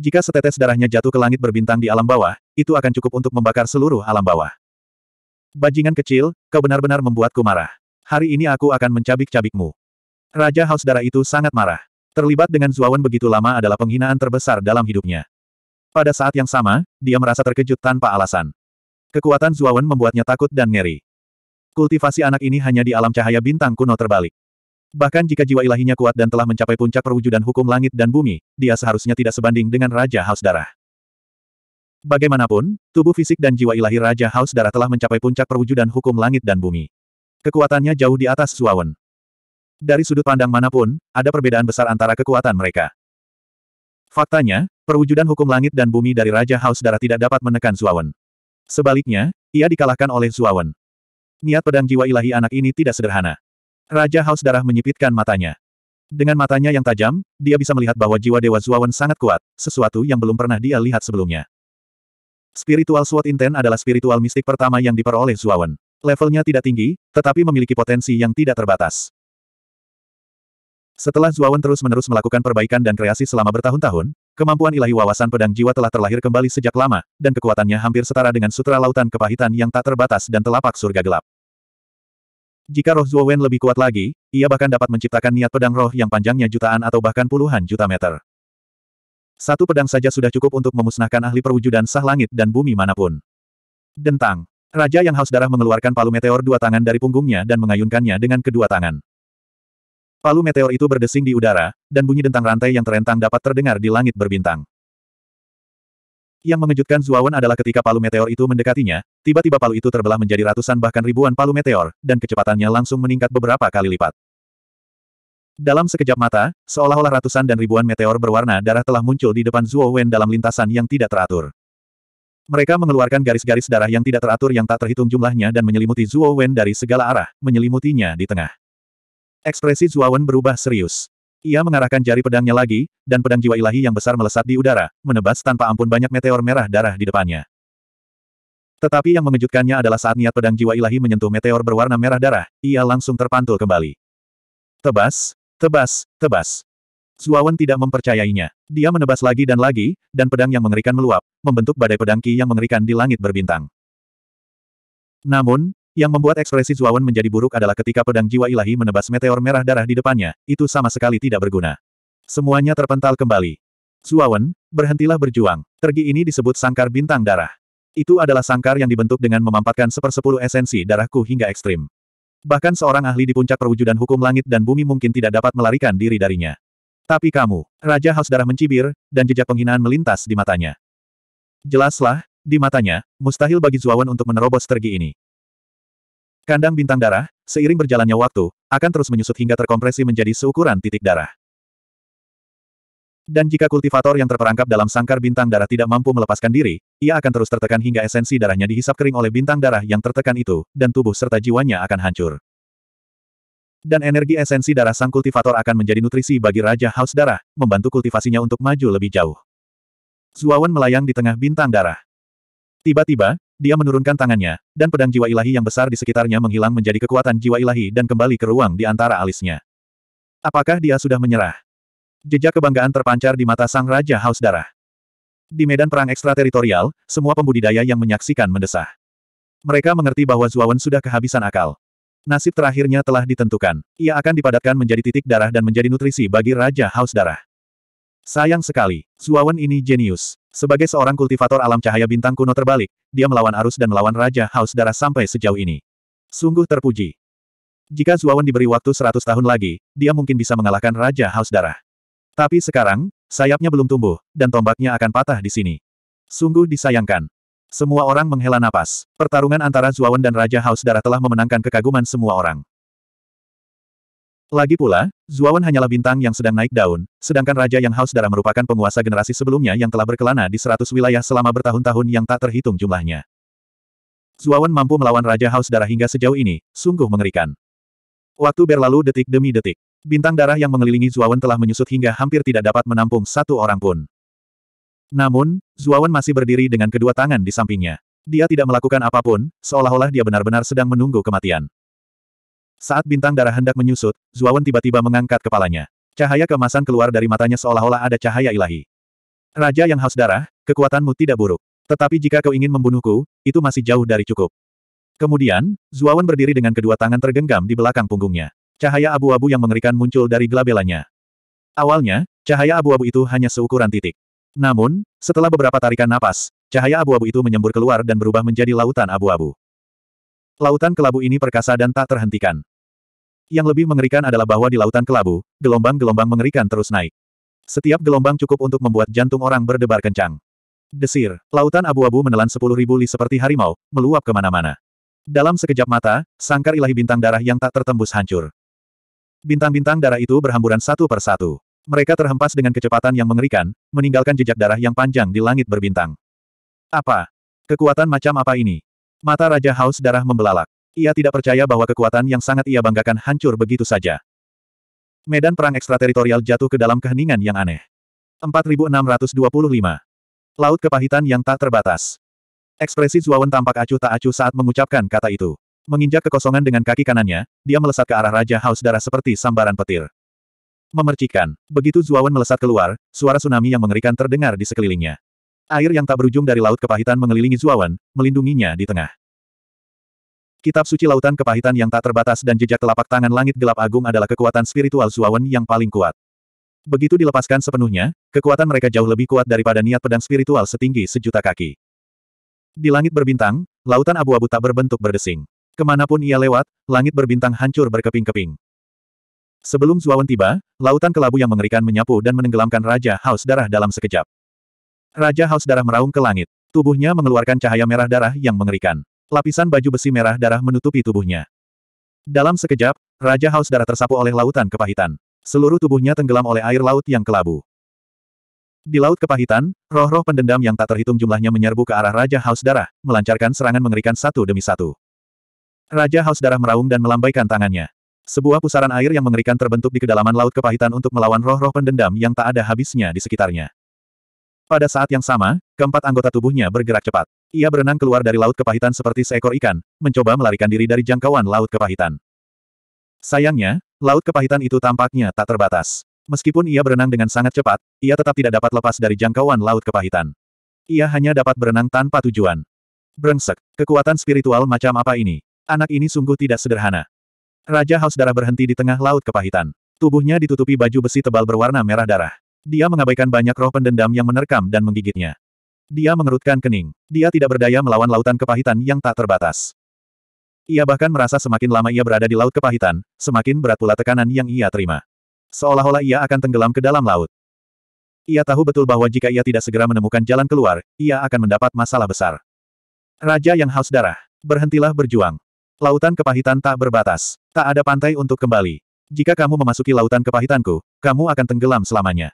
Jika setetes darahnya jatuh ke langit berbintang di alam bawah, itu akan cukup untuk membakar seluruh alam bawah. Bajingan kecil, kau benar-benar membuatku marah. Hari ini aku akan mencabik-cabikmu. Raja Haus Darah itu sangat marah. Terlibat dengan Zuawan begitu lama adalah penghinaan terbesar dalam hidupnya. Pada saat yang sama, dia merasa terkejut tanpa alasan. Kekuatan Zuawan membuatnya takut dan ngeri. Kultivasi anak ini hanya di alam cahaya bintang kuno terbalik. Bahkan jika jiwa ilahinya kuat dan telah mencapai puncak perwujudan hukum langit dan bumi, dia seharusnya tidak sebanding dengan Raja Haus Darah. Bagaimanapun, tubuh fisik dan jiwa ilahi Raja Haus Darah telah mencapai puncak perwujudan hukum langit dan bumi. Kekuatannya jauh di atas Suawen. Dari sudut pandang manapun, ada perbedaan besar antara kekuatan mereka. Faktanya, perwujudan hukum langit dan bumi dari Raja Haus Darah tidak dapat menekan Suawen. Sebaliknya, ia dikalahkan oleh Suawen. Niat pedang jiwa ilahi anak ini tidak sederhana. Raja Haus Darah menyipitkan matanya. Dengan matanya yang tajam, dia bisa melihat bahwa jiwa Dewa Zuawan sangat kuat, sesuatu yang belum pernah dia lihat sebelumnya. Spiritual Sword Intent adalah spiritual mistik pertama yang diperoleh Zuawan. Levelnya tidak tinggi, tetapi memiliki potensi yang tidak terbatas. Setelah Zuawan terus-menerus melakukan perbaikan dan kreasi selama bertahun-tahun, kemampuan ilahi wawasan pedang jiwa telah terlahir kembali sejak lama, dan kekuatannya hampir setara dengan sutra lautan kepahitan yang tak terbatas dan telapak surga gelap. Jika roh Zuo Wen lebih kuat lagi, ia bahkan dapat menciptakan niat pedang roh yang panjangnya jutaan atau bahkan puluhan juta meter. Satu pedang saja sudah cukup untuk memusnahkan ahli perwujudan sah langit dan bumi manapun. Dentang. Raja yang haus darah mengeluarkan palu meteor dua tangan dari punggungnya dan mengayunkannya dengan kedua tangan. Palu meteor itu berdesing di udara, dan bunyi dentang rantai yang terentang dapat terdengar di langit berbintang. Yang mengejutkan Zuawan adalah ketika palu meteor itu mendekatinya, tiba-tiba palu itu terbelah menjadi ratusan bahkan ribuan palu meteor, dan kecepatannya langsung meningkat beberapa kali lipat. Dalam sekejap mata, seolah-olah ratusan dan ribuan meteor berwarna darah telah muncul di depan Zuowen dalam lintasan yang tidak teratur. Mereka mengeluarkan garis-garis darah yang tidak teratur yang tak terhitung jumlahnya dan menyelimuti Zuowen dari segala arah, menyelimutinya di tengah. Ekspresi Zuowen berubah serius. Ia mengarahkan jari pedangnya lagi, dan pedang jiwa ilahi yang besar melesat di udara, menebas tanpa ampun banyak meteor merah darah di depannya. Tetapi yang mengejutkannya adalah saat niat pedang jiwa ilahi menyentuh meteor berwarna merah darah, ia langsung terpantul kembali. Tebas, tebas, tebas. Zuawan tidak mempercayainya. Dia menebas lagi dan lagi, dan pedang yang mengerikan meluap, membentuk badai pedang Ki yang mengerikan di langit berbintang. Namun, yang membuat ekspresi Zuawan menjadi buruk adalah ketika pedang jiwa ilahi menebas meteor merah darah di depannya, itu sama sekali tidak berguna. Semuanya terpental kembali. Zuawan, berhentilah berjuang. Tergi ini disebut sangkar bintang darah. Itu adalah sangkar yang dibentuk dengan memampatkan sepersepuluh esensi darahku hingga ekstrim. Bahkan seorang ahli di puncak perwujudan hukum langit dan bumi mungkin tidak dapat melarikan diri darinya. Tapi kamu, Raja Haus Darah mencibir, dan jejak penghinaan melintas di matanya. Jelaslah, di matanya, mustahil bagi Zuawan untuk menerobos tergi ini. Kandang bintang darah, seiring berjalannya waktu, akan terus menyusut hingga terkompresi menjadi seukuran titik darah. Dan jika kultivator yang terperangkap dalam sangkar bintang darah tidak mampu melepaskan diri, ia akan terus tertekan hingga esensi darahnya dihisap kering oleh bintang darah yang tertekan itu, dan tubuh serta jiwanya akan hancur. Dan energi esensi darah sang kultivator akan menjadi nutrisi bagi Raja Haus Darah, membantu kultivasinya untuk maju lebih jauh. Zuawan melayang di tengah bintang darah. Tiba-tiba, dia menurunkan tangannya, dan pedang jiwa ilahi yang besar di sekitarnya menghilang menjadi kekuatan jiwa ilahi dan kembali ke ruang di antara alisnya. Apakah dia sudah menyerah? Jejak kebanggaan terpancar di mata sang Raja Haus Darah. Di medan perang ekstrateritorial, semua pembudidaya yang menyaksikan mendesah. Mereka mengerti bahwa Zuawan sudah kehabisan akal. Nasib terakhirnya telah ditentukan. Ia akan dipadatkan menjadi titik darah dan menjadi nutrisi bagi Raja Haus Darah. Sayang sekali, Zuawan ini jenius. Sebagai seorang kultivator alam cahaya bintang kuno terbalik, dia melawan arus dan melawan Raja Haus Darah sampai sejauh ini. Sungguh terpuji. Jika Zuawan diberi waktu 100 tahun lagi, dia mungkin bisa mengalahkan Raja Haus Darah. Tapi sekarang, sayapnya belum tumbuh, dan tombaknya akan patah di sini. Sungguh disayangkan. Semua orang menghela napas. Pertarungan antara Zuawan dan Raja Haus Darah telah memenangkan kekaguman semua orang. Lagi pula, Zuawan hanyalah bintang yang sedang naik daun, sedangkan Raja Yang Haus Darah merupakan penguasa generasi sebelumnya yang telah berkelana di seratus wilayah selama bertahun-tahun yang tak terhitung jumlahnya. Zuawan mampu melawan Raja Haus Darah hingga sejauh ini, sungguh mengerikan. Waktu berlalu detik demi detik. Bintang darah yang mengelilingi Zuawan telah menyusut hingga hampir tidak dapat menampung satu orang pun. Namun, Zuawan masih berdiri dengan kedua tangan di sampingnya. Dia tidak melakukan apapun, seolah-olah dia benar-benar sedang menunggu kematian. Saat bintang darah hendak menyusut, Zuawan tiba-tiba mengangkat kepalanya. Cahaya kemasan keluar dari matanya seolah-olah ada cahaya ilahi. Raja yang haus darah, kekuatanmu tidak buruk. Tetapi jika kau ingin membunuhku, itu masih jauh dari cukup. Kemudian, Zuawan berdiri dengan kedua tangan tergenggam di belakang punggungnya. Cahaya abu-abu yang mengerikan muncul dari gelabelanya. Awalnya, cahaya abu-abu itu hanya seukuran titik. Namun, setelah beberapa tarikan napas, cahaya abu-abu itu menyembur keluar dan berubah menjadi lautan abu-abu. Lautan kelabu ini perkasa dan tak terhentikan. Yang lebih mengerikan adalah bahwa di lautan kelabu, gelombang-gelombang mengerikan terus naik. Setiap gelombang cukup untuk membuat jantung orang berdebar kencang. Desir, lautan abu-abu menelan sepuluh ribu li seperti harimau, meluap kemana-mana. Dalam sekejap mata, sangkar ilahi bintang darah yang tak tertembus hancur. Bintang-bintang darah itu berhamburan satu per satu. Mereka terhempas dengan kecepatan yang mengerikan, meninggalkan jejak darah yang panjang di langit berbintang. Apa? Kekuatan macam apa ini? Mata Raja Haus Darah membelalak. Ia tidak percaya bahwa kekuatan yang sangat ia banggakan hancur begitu saja. Medan perang ekstrateritorial jatuh ke dalam keheningan yang aneh. 4625. Laut kepahitan yang tak terbatas. Ekspresi Zuawan tampak acuh tak acuh saat mengucapkan kata itu. Menginjak kekosongan dengan kaki kanannya, dia melesat ke arah Raja Haus Darah seperti sambaran petir. Memercikan. Begitu Zuawan melesat keluar, suara tsunami yang mengerikan terdengar di sekelilingnya. Air yang tak berujung dari laut kepahitan mengelilingi Zuawan, melindunginya di tengah. Kitab suci lautan kepahitan yang tak terbatas dan jejak telapak tangan langit gelap agung adalah kekuatan spiritual Zuawan yang paling kuat. Begitu dilepaskan sepenuhnya, kekuatan mereka jauh lebih kuat daripada niat pedang spiritual setinggi sejuta kaki. Di langit berbintang, lautan abu-abu tak berbentuk berdesing. Kemanapun ia lewat, langit berbintang hancur berkeping-keping. Sebelum Zuawan tiba, lautan kelabu yang mengerikan menyapu dan menenggelamkan Raja Haus Darah dalam sekejap. Raja Haus Darah meraung ke langit. Tubuhnya mengeluarkan cahaya merah darah yang mengerikan. Lapisan baju besi merah darah menutupi tubuhnya. Dalam sekejap, Raja Haus Darah tersapu oleh lautan kepahitan. Seluruh tubuhnya tenggelam oleh air laut yang kelabu. Di laut kepahitan, roh-roh pendendam yang tak terhitung jumlahnya menyerbu ke arah Raja Haus Darah, melancarkan serangan mengerikan satu demi satu. Raja Haus Darah meraung dan melambaikan tangannya. Sebuah pusaran air yang mengerikan terbentuk di kedalaman laut kepahitan untuk melawan roh-roh pendendam yang tak ada habisnya di sekitarnya. Pada saat yang sama, keempat anggota tubuhnya bergerak cepat. Ia berenang keluar dari laut kepahitan seperti seekor ikan, mencoba melarikan diri dari jangkauan laut kepahitan. Sayangnya, laut kepahitan itu tampaknya tak terbatas. Meskipun ia berenang dengan sangat cepat, ia tetap tidak dapat lepas dari jangkauan laut kepahitan. Ia hanya dapat berenang tanpa tujuan. Brengsek, kekuatan spiritual macam apa ini? Anak ini sungguh tidak sederhana. Raja Haus Darah berhenti di tengah laut kepahitan. Tubuhnya ditutupi baju besi tebal berwarna merah darah. Dia mengabaikan banyak roh pendendam yang menerkam dan menggigitnya. Dia mengerutkan kening. Dia tidak berdaya melawan lautan kepahitan yang tak terbatas. Ia bahkan merasa semakin lama ia berada di laut kepahitan, semakin berat pula tekanan yang ia terima. Seolah-olah ia akan tenggelam ke dalam laut. Ia tahu betul bahwa jika ia tidak segera menemukan jalan keluar, ia akan mendapat masalah besar. Raja yang haus darah, berhentilah berjuang. Lautan kepahitan tak berbatas. Tak ada pantai untuk kembali. Jika kamu memasuki lautan kepahitanku, kamu akan tenggelam selamanya.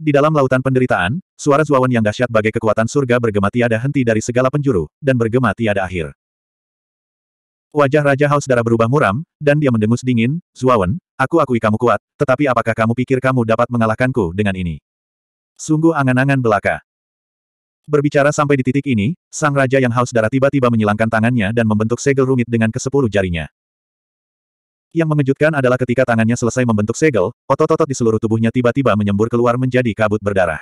Di dalam lautan penderitaan, suara Zuawan yang dahsyat bagai kekuatan surga bergema tiada henti dari segala penjuru, dan bergema tiada akhir. Wajah Raja Hao darah berubah muram, dan dia mendengus dingin, Zuawan, aku akui kamu kuat, tetapi apakah kamu pikir kamu dapat mengalahkanku dengan ini? Sungguh angan-angan belaka. Berbicara sampai di titik ini, sang raja yang haus darah tiba-tiba menyilangkan tangannya dan membentuk segel rumit dengan kesepuluh jarinya. Yang mengejutkan adalah ketika tangannya selesai membentuk segel, otot-otot di seluruh tubuhnya tiba-tiba menyembur keluar menjadi kabut berdarah.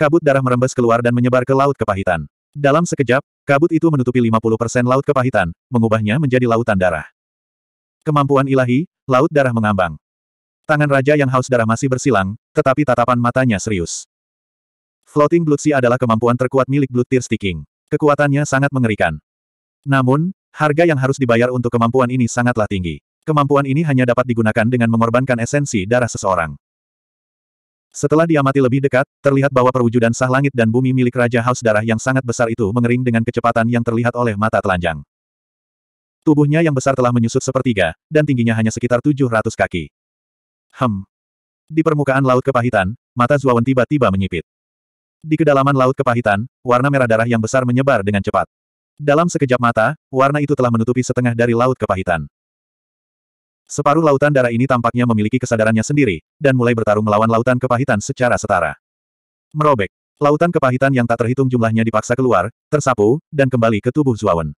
Kabut darah merembes keluar dan menyebar ke laut kepahitan. Dalam sekejap, kabut itu menutupi 50% laut kepahitan, mengubahnya menjadi lautan darah. Kemampuan ilahi, laut darah mengambang. Tangan raja yang haus darah masih bersilang, tetapi tatapan matanya serius. Floating Blood Sea adalah kemampuan terkuat milik Blood Tear Sticking. Kekuatannya sangat mengerikan. Namun, harga yang harus dibayar untuk kemampuan ini sangatlah tinggi. Kemampuan ini hanya dapat digunakan dengan mengorbankan esensi darah seseorang. Setelah diamati lebih dekat, terlihat bahwa perwujudan sah langit dan bumi milik Raja Haus Darah yang sangat besar itu mengering dengan kecepatan yang terlihat oleh mata telanjang. Tubuhnya yang besar telah menyusut sepertiga, dan tingginya hanya sekitar 700 kaki. Hem. Di permukaan Laut Kepahitan, mata Zuawan tiba-tiba menyipit. Di kedalaman Laut Kepahitan, warna merah darah yang besar menyebar dengan cepat. Dalam sekejap mata, warna itu telah menutupi setengah dari Laut Kepahitan. Separuh lautan darah ini tampaknya memiliki kesadarannya sendiri, dan mulai bertarung melawan lautan kepahitan secara setara. Merobek. Lautan kepahitan yang tak terhitung jumlahnya dipaksa keluar, tersapu, dan kembali ke tubuh Zuawan.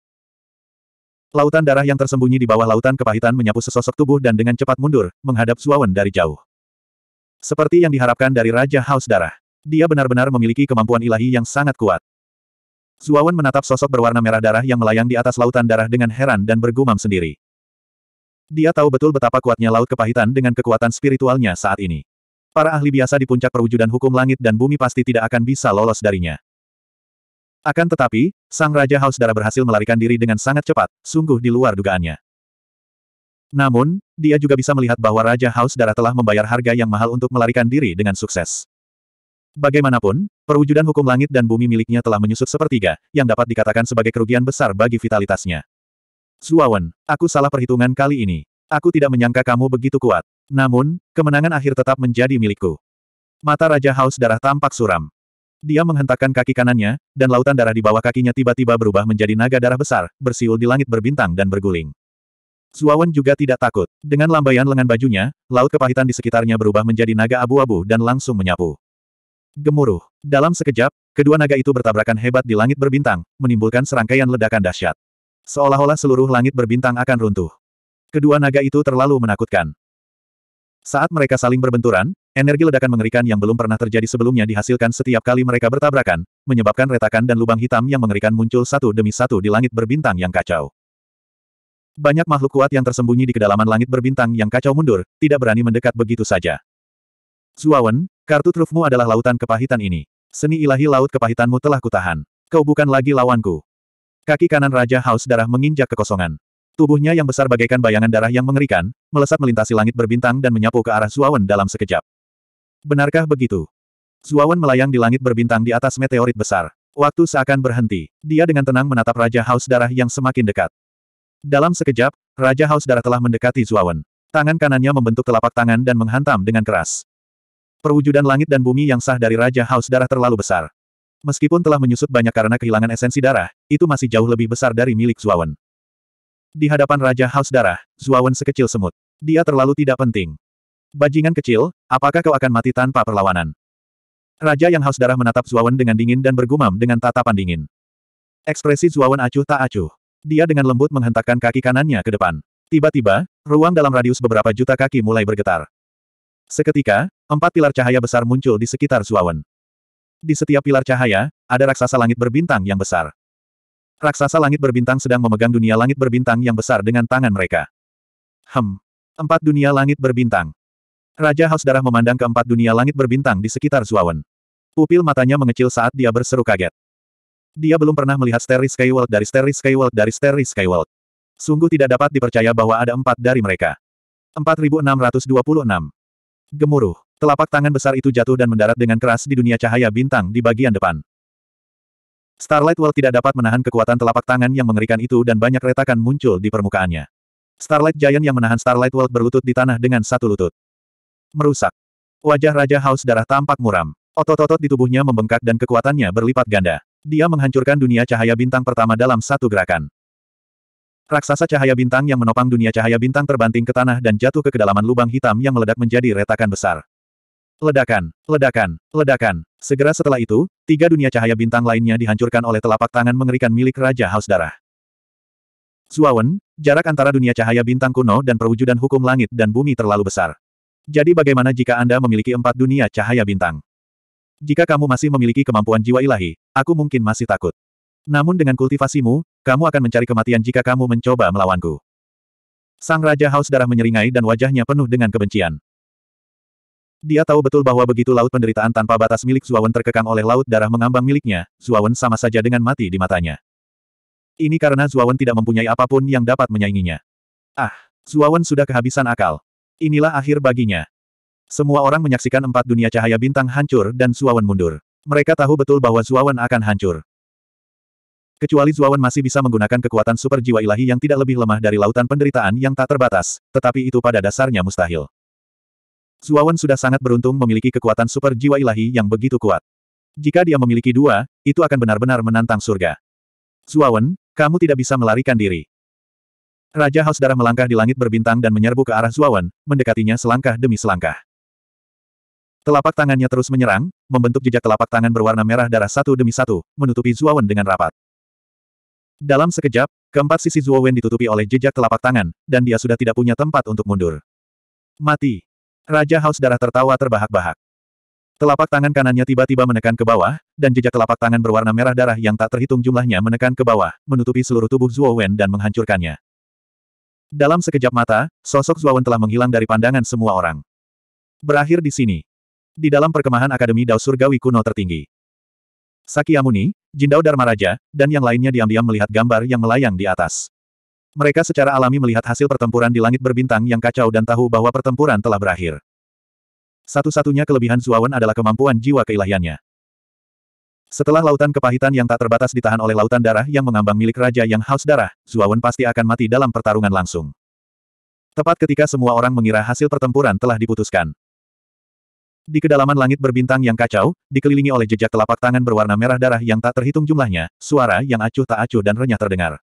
Lautan darah yang tersembunyi di bawah lautan kepahitan menyapu sesosok tubuh dan dengan cepat mundur, menghadap Zuawan dari jauh. Seperti yang diharapkan dari Raja Haus Darah. Dia benar-benar memiliki kemampuan ilahi yang sangat kuat. Zuawan menatap sosok berwarna merah darah yang melayang di atas lautan darah dengan heran dan bergumam sendiri. Dia tahu betul betapa kuatnya Laut Kepahitan dengan kekuatan spiritualnya saat ini. Para ahli biasa di puncak perwujudan hukum langit dan bumi pasti tidak akan bisa lolos darinya. Akan tetapi, Sang Raja Haus darah berhasil melarikan diri dengan sangat cepat, sungguh di luar dugaannya. Namun, dia juga bisa melihat bahwa Raja Haus darah telah membayar harga yang mahal untuk melarikan diri dengan sukses. Bagaimanapun, perwujudan hukum langit dan bumi miliknya telah menyusut sepertiga, yang dapat dikatakan sebagai kerugian besar bagi vitalitasnya. Zuawan, aku salah perhitungan kali ini. Aku tidak menyangka kamu begitu kuat. Namun, kemenangan akhir tetap menjadi milikku. Mata Raja Haus Darah tampak suram. Dia menghentakkan kaki kanannya, dan lautan darah di bawah kakinya tiba-tiba berubah menjadi naga darah besar, bersiul di langit berbintang dan berguling. Zuawan juga tidak takut. Dengan lambaian lengan bajunya, laut kepahitan di sekitarnya berubah menjadi naga abu-abu dan langsung menyapu. Gemuruh. Dalam sekejap, kedua naga itu bertabrakan hebat di langit berbintang, menimbulkan serangkaian ledakan dahsyat. Seolah-olah seluruh langit berbintang akan runtuh. Kedua naga itu terlalu menakutkan. Saat mereka saling berbenturan, energi ledakan mengerikan yang belum pernah terjadi sebelumnya dihasilkan setiap kali mereka bertabrakan, menyebabkan retakan dan lubang hitam yang mengerikan muncul satu demi satu di langit berbintang yang kacau. Banyak makhluk kuat yang tersembunyi di kedalaman langit berbintang yang kacau mundur, tidak berani mendekat begitu saja. Zuawan, kartu trufmu adalah lautan kepahitan ini. Seni ilahi laut kepahitanmu telah kutahan. Kau bukan lagi lawanku. Kaki kanan Raja Haus Darah menginjak kekosongan. Tubuhnya yang besar bagaikan bayangan darah yang mengerikan, melesat melintasi langit berbintang dan menyapu ke arah Zuawan dalam sekejap. Benarkah begitu? Zuawan melayang di langit berbintang di atas meteorit besar. Waktu seakan berhenti. Dia dengan tenang menatap Raja Haus Darah yang semakin dekat. Dalam sekejap, Raja Haus Darah telah mendekati Zuawan. Tangan kanannya membentuk telapak tangan dan menghantam dengan keras. Perwujudan langit dan bumi yang sah dari Raja Haus Darah terlalu besar. Meskipun telah menyusut banyak karena kehilangan esensi darah, itu masih jauh lebih besar dari milik Zuawan. Di hadapan Raja Haus Darah, Zuawan sekecil semut. Dia terlalu tidak penting. Bajingan kecil, apakah kau akan mati tanpa perlawanan? Raja yang Haus Darah menatap Zuawan dengan dingin dan bergumam dengan tatapan dingin. Ekspresi Zuawan acuh tak acuh. Dia dengan lembut menghentakkan kaki kanannya ke depan. Tiba-tiba, ruang dalam radius beberapa juta kaki mulai bergetar. Seketika, empat pilar cahaya besar muncul di sekitar Zuawan. Di setiap pilar cahaya, ada raksasa langit berbintang yang besar. Raksasa langit berbintang sedang memegang dunia langit berbintang yang besar dengan tangan mereka. Hem. Empat dunia langit berbintang. Raja Haus Darah memandang keempat dunia langit berbintang di sekitar Zuawan. Pupil matanya mengecil saat dia berseru kaget. Dia belum pernah melihat Steri Skyworld dari Steri Skyworld dari Steri Skyworld. Sungguh tidak dapat dipercaya bahwa ada empat dari mereka. 4626. Gemuruh. Telapak tangan besar itu jatuh dan mendarat dengan keras di dunia cahaya bintang di bagian depan. Starlight World tidak dapat menahan kekuatan telapak tangan yang mengerikan itu dan banyak retakan muncul di permukaannya. Starlight Giant yang menahan Starlight World berlutut di tanah dengan satu lutut. Merusak. Wajah Raja Haus darah tampak muram. Otot-otot di tubuhnya membengkak dan kekuatannya berlipat ganda. Dia menghancurkan dunia cahaya bintang pertama dalam satu gerakan. Raksasa cahaya bintang yang menopang dunia cahaya bintang terbanting ke tanah dan jatuh ke kedalaman lubang hitam yang meledak menjadi retakan besar. Ledakan, ledakan, ledakan. Segera setelah itu, tiga dunia cahaya bintang lainnya dihancurkan oleh telapak tangan mengerikan milik Raja Haus Darah. Zuawan, jarak antara dunia cahaya bintang kuno dan perwujudan hukum langit dan bumi terlalu besar. Jadi bagaimana jika Anda memiliki empat dunia cahaya bintang? Jika kamu masih memiliki kemampuan jiwa ilahi, aku mungkin masih takut. Namun dengan kultivasimu, kamu akan mencari kematian jika kamu mencoba melawanku. Sang Raja Haus Darah menyeringai dan wajahnya penuh dengan kebencian. Dia tahu betul bahwa begitu laut penderitaan tanpa batas milik Zuawan terkekang oleh laut darah mengambang miliknya, Zuawan sama saja dengan mati di matanya. Ini karena Zuawan tidak mempunyai apapun yang dapat menyainginya. Ah, Zuawan sudah kehabisan akal. Inilah akhir baginya. Semua orang menyaksikan empat dunia cahaya bintang hancur dan Zuawan mundur. Mereka tahu betul bahwa Zuawan akan hancur. Kecuali Zuawan masih bisa menggunakan kekuatan super jiwa ilahi yang tidak lebih lemah dari lautan penderitaan yang tak terbatas, tetapi itu pada dasarnya mustahil. Suawan sudah sangat beruntung memiliki kekuatan super jiwa ilahi yang begitu kuat. Jika dia memiliki dua, itu akan benar-benar menantang surga. Suawan, kamu tidak bisa melarikan diri. Raja Haus Darah melangkah di langit berbintang dan menyerbu ke arah Suawan, mendekatinya selangkah demi selangkah. Telapak tangannya terus menyerang, membentuk jejak telapak tangan berwarna merah darah satu demi satu, menutupi Zuawan dengan rapat. Dalam sekejap, keempat sisi Zuawan ditutupi oleh jejak telapak tangan, dan dia sudah tidak punya tempat untuk mundur. Mati. Raja Haus Darah tertawa terbahak-bahak. Telapak tangan kanannya tiba-tiba menekan ke bawah, dan jejak telapak tangan berwarna merah darah yang tak terhitung jumlahnya menekan ke bawah, menutupi seluruh tubuh Zuo Wen dan menghancurkannya. Dalam sekejap mata, sosok Zuo Wen telah menghilang dari pandangan semua orang. Berakhir di sini. Di dalam perkemahan Akademi Dao Surgawi kuno tertinggi. Sakyamuni, Jindao Dharma Raja, dan yang lainnya diam-diam melihat gambar yang melayang di atas. Mereka secara alami melihat hasil pertempuran di langit berbintang yang kacau dan tahu bahwa pertempuran telah berakhir. Satu-satunya kelebihan Zuawan adalah kemampuan jiwa keilahiannya. Setelah lautan kepahitan yang tak terbatas ditahan oleh lautan darah yang mengambang milik raja yang haus darah, Zuawan pasti akan mati dalam pertarungan langsung. Tepat ketika semua orang mengira hasil pertempuran telah diputuskan. Di kedalaman langit berbintang yang kacau, dikelilingi oleh jejak telapak tangan berwarna merah darah yang tak terhitung jumlahnya, suara yang acuh tak acuh dan renyah terdengar.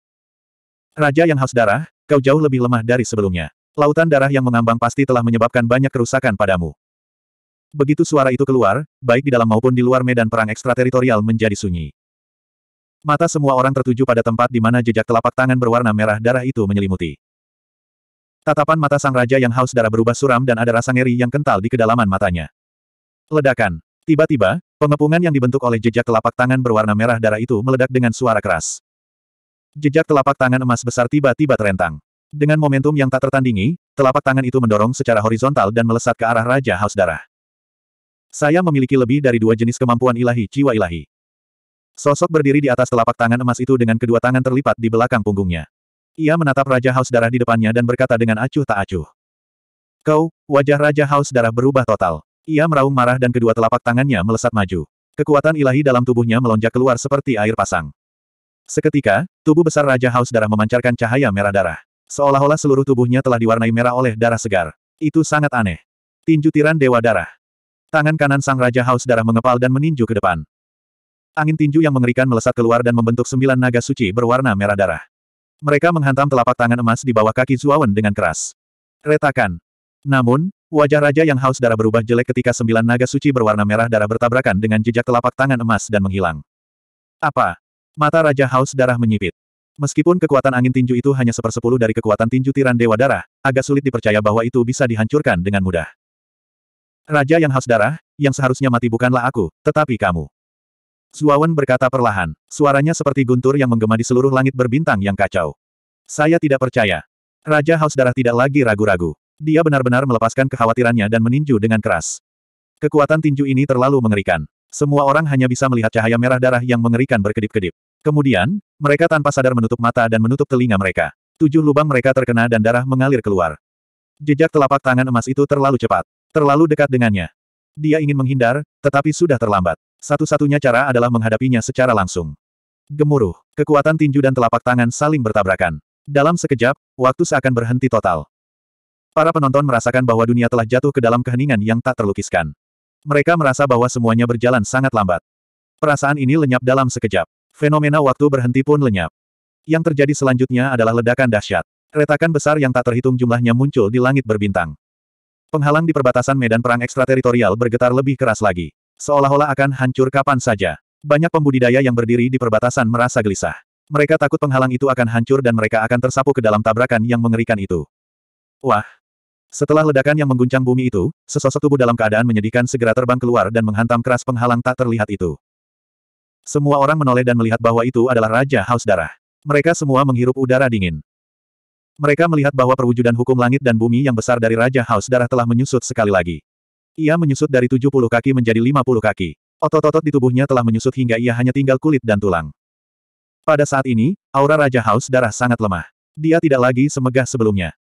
Raja yang haus darah, kau jauh lebih lemah dari sebelumnya. Lautan darah yang mengambang pasti telah menyebabkan banyak kerusakan padamu. Begitu suara itu keluar, baik di dalam maupun di luar medan perang ekstrateritorial menjadi sunyi. Mata semua orang tertuju pada tempat di mana jejak telapak tangan berwarna merah darah itu menyelimuti. Tatapan mata sang raja yang haus darah berubah suram dan ada rasa ngeri yang kental di kedalaman matanya. Ledakan. Tiba-tiba, pengepungan yang dibentuk oleh jejak telapak tangan berwarna merah darah itu meledak dengan suara keras. Jejak telapak tangan emas besar tiba-tiba terentang. Dengan momentum yang tak tertandingi, telapak tangan itu mendorong secara horizontal dan melesat ke arah Raja Haus Darah. Saya memiliki lebih dari dua jenis kemampuan ilahi jiwa ilahi. Sosok berdiri di atas telapak tangan emas itu dengan kedua tangan terlipat di belakang punggungnya. Ia menatap Raja Haus Darah di depannya dan berkata dengan acuh tak acuh. Kau, wajah Raja Haus Darah berubah total. Ia meraung marah dan kedua telapak tangannya melesat maju. Kekuatan ilahi dalam tubuhnya melonjak keluar seperti air pasang. Seketika, tubuh besar Raja Haus Darah memancarkan cahaya merah darah. Seolah-olah seluruh tubuhnya telah diwarnai merah oleh darah segar. Itu sangat aneh. Tinju tiran Dewa Darah. Tangan kanan sang Raja Haus Darah mengepal dan meninju ke depan. Angin tinju yang mengerikan melesat keluar dan membentuk sembilan naga suci berwarna merah darah. Mereka menghantam telapak tangan emas di bawah kaki Zuawan dengan keras. Retakan. Namun, Wajah Raja yang haus darah berubah jelek ketika sembilan naga suci berwarna merah darah bertabrakan dengan jejak telapak tangan emas dan menghilang. Apa? Mata Raja Haus Darah menyipit. Meskipun kekuatan angin tinju itu hanya sepersepuluh dari kekuatan tinju tiran Dewa Darah, agak sulit dipercaya bahwa itu bisa dihancurkan dengan mudah. Raja yang haus darah, yang seharusnya mati bukanlah aku, tetapi kamu. Zuawan berkata perlahan, suaranya seperti guntur yang menggema di seluruh langit berbintang yang kacau. Saya tidak percaya. Raja haus darah tidak lagi ragu-ragu. Dia benar-benar melepaskan kekhawatirannya dan meninju dengan keras. Kekuatan tinju ini terlalu mengerikan. Semua orang hanya bisa melihat cahaya merah darah yang mengerikan berkedip-kedip. Kemudian, mereka tanpa sadar menutup mata dan menutup telinga mereka. Tujuh lubang mereka terkena dan darah mengalir keluar. Jejak telapak tangan emas itu terlalu cepat. Terlalu dekat dengannya. Dia ingin menghindar, tetapi sudah terlambat. Satu-satunya cara adalah menghadapinya secara langsung. Gemuruh, kekuatan tinju dan telapak tangan saling bertabrakan. Dalam sekejap, waktu seakan berhenti total. Para penonton merasakan bahwa dunia telah jatuh ke dalam keheningan yang tak terlukiskan. Mereka merasa bahwa semuanya berjalan sangat lambat. Perasaan ini lenyap dalam sekejap. Fenomena waktu berhenti pun lenyap. Yang terjadi selanjutnya adalah ledakan dahsyat. Retakan besar yang tak terhitung jumlahnya muncul di langit berbintang. Penghalang di perbatasan medan perang ekstrateritorial bergetar lebih keras lagi. Seolah-olah akan hancur kapan saja. Banyak pembudidaya yang berdiri di perbatasan merasa gelisah. Mereka takut penghalang itu akan hancur dan mereka akan tersapu ke dalam tabrakan yang mengerikan itu. Wah! Setelah ledakan yang mengguncang bumi itu, sesosok tubuh dalam keadaan menyedihkan segera terbang keluar dan menghantam keras penghalang tak terlihat itu. Semua orang menoleh dan melihat bahwa itu adalah Raja Haus Darah. Mereka semua menghirup udara dingin. Mereka melihat bahwa perwujudan hukum langit dan bumi yang besar dari Raja Haus Darah telah menyusut sekali lagi. Ia menyusut dari 70 kaki menjadi 50 kaki. Otot-otot di tubuhnya telah menyusut hingga ia hanya tinggal kulit dan tulang. Pada saat ini, aura Raja Haus Darah sangat lemah. Dia tidak lagi semegah sebelumnya.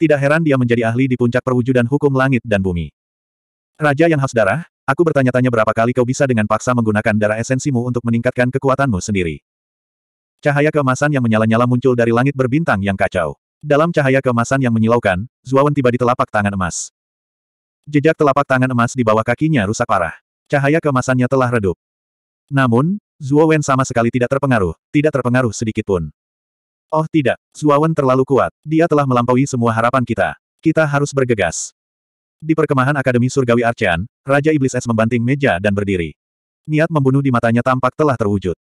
Tidak heran dia menjadi ahli di puncak perwujudan hukum langit dan bumi. Raja yang Haus Darah, Aku bertanya-tanya berapa kali kau bisa dengan paksa menggunakan darah esensimu untuk meningkatkan kekuatanmu sendiri. Cahaya keemasan yang menyala-nyala muncul dari langit berbintang yang kacau. Dalam cahaya keemasan yang menyilaukan, Zuawan tiba di telapak tangan emas. Jejak telapak tangan emas di bawah kakinya rusak parah. Cahaya keemasannya telah redup. Namun, Zuawan sama sekali tidak terpengaruh, tidak terpengaruh sedikit pun. Oh tidak, Zuawan terlalu kuat, dia telah melampaui semua harapan kita. Kita harus bergegas. Di perkemahan Akademi Surgawi Archean, Raja Iblis Es membanting meja dan berdiri. Niat membunuh di matanya tampak telah terwujud.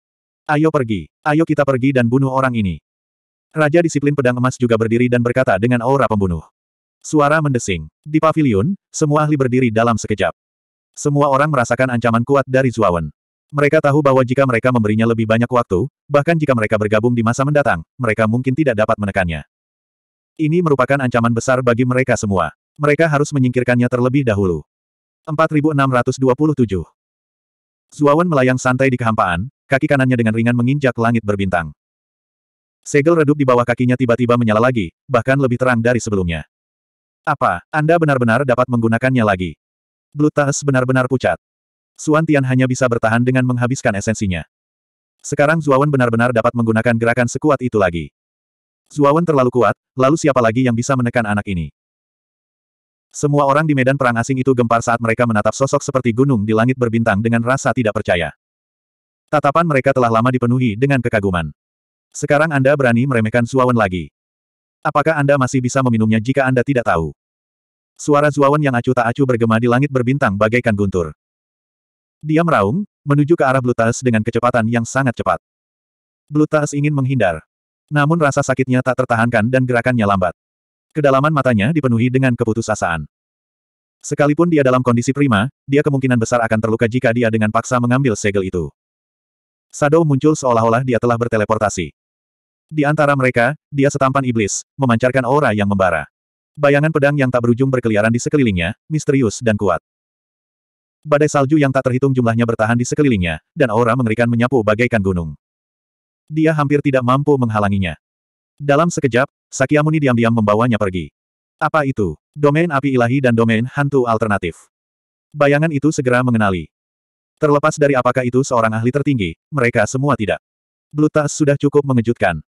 Ayo pergi, ayo kita pergi dan bunuh orang ini. Raja Disiplin Pedang Emas juga berdiri dan berkata dengan aura pembunuh. Suara mendesing. Di pavilion, semua ahli berdiri dalam sekejap. Semua orang merasakan ancaman kuat dari Zuawan. Mereka tahu bahwa jika mereka memberinya lebih banyak waktu, bahkan jika mereka bergabung di masa mendatang, mereka mungkin tidak dapat menekannya. Ini merupakan ancaman besar bagi mereka semua. Mereka harus menyingkirkannya terlebih dahulu. 4627 Zuawan melayang santai di kehampaan, kaki kanannya dengan ringan menginjak langit berbintang. Segel redup di bawah kakinya tiba-tiba menyala lagi, bahkan lebih terang dari sebelumnya. Apa, Anda benar-benar dapat menggunakannya lagi? Blutas benar-benar pucat. Suan Tian hanya bisa bertahan dengan menghabiskan esensinya. Sekarang Zuawan benar-benar dapat menggunakan gerakan sekuat itu lagi. Zuawan terlalu kuat, lalu siapa lagi yang bisa menekan anak ini? Semua orang di medan perang asing itu gempar saat mereka menatap sosok seperti gunung di langit berbintang dengan rasa tidak percaya. Tatapan mereka telah lama dipenuhi dengan kekaguman. Sekarang Anda berani meremehkan Zuawan lagi. Apakah Anda masih bisa meminumnya jika Anda tidak tahu? Suara Zuawan yang acuh tak acuh bergema di langit berbintang bagaikan guntur. Dia meraung, menuju ke arah Blutas dengan kecepatan yang sangat cepat. Blutas ingin menghindar. Namun rasa sakitnya tak tertahankan dan gerakannya lambat. Kedalaman matanya dipenuhi dengan keputusasaan. Sekalipun dia dalam kondisi prima, dia kemungkinan besar akan terluka jika dia dengan paksa mengambil segel itu. Sado muncul seolah-olah dia telah berteleportasi. Di antara mereka, dia setampan iblis, memancarkan aura yang membara. Bayangan pedang yang tak berujung berkeliaran di sekelilingnya, misterius dan kuat. Badai salju yang tak terhitung jumlahnya bertahan di sekelilingnya, dan aura mengerikan menyapu bagaikan gunung. Dia hampir tidak mampu menghalanginya. Dalam sekejap, Sakyamuni diam-diam membawanya pergi. Apa itu? Domain api ilahi dan domain hantu alternatif. Bayangan itu segera mengenali. Terlepas dari apakah itu seorang ahli tertinggi, mereka semua tidak. Blutas sudah cukup mengejutkan.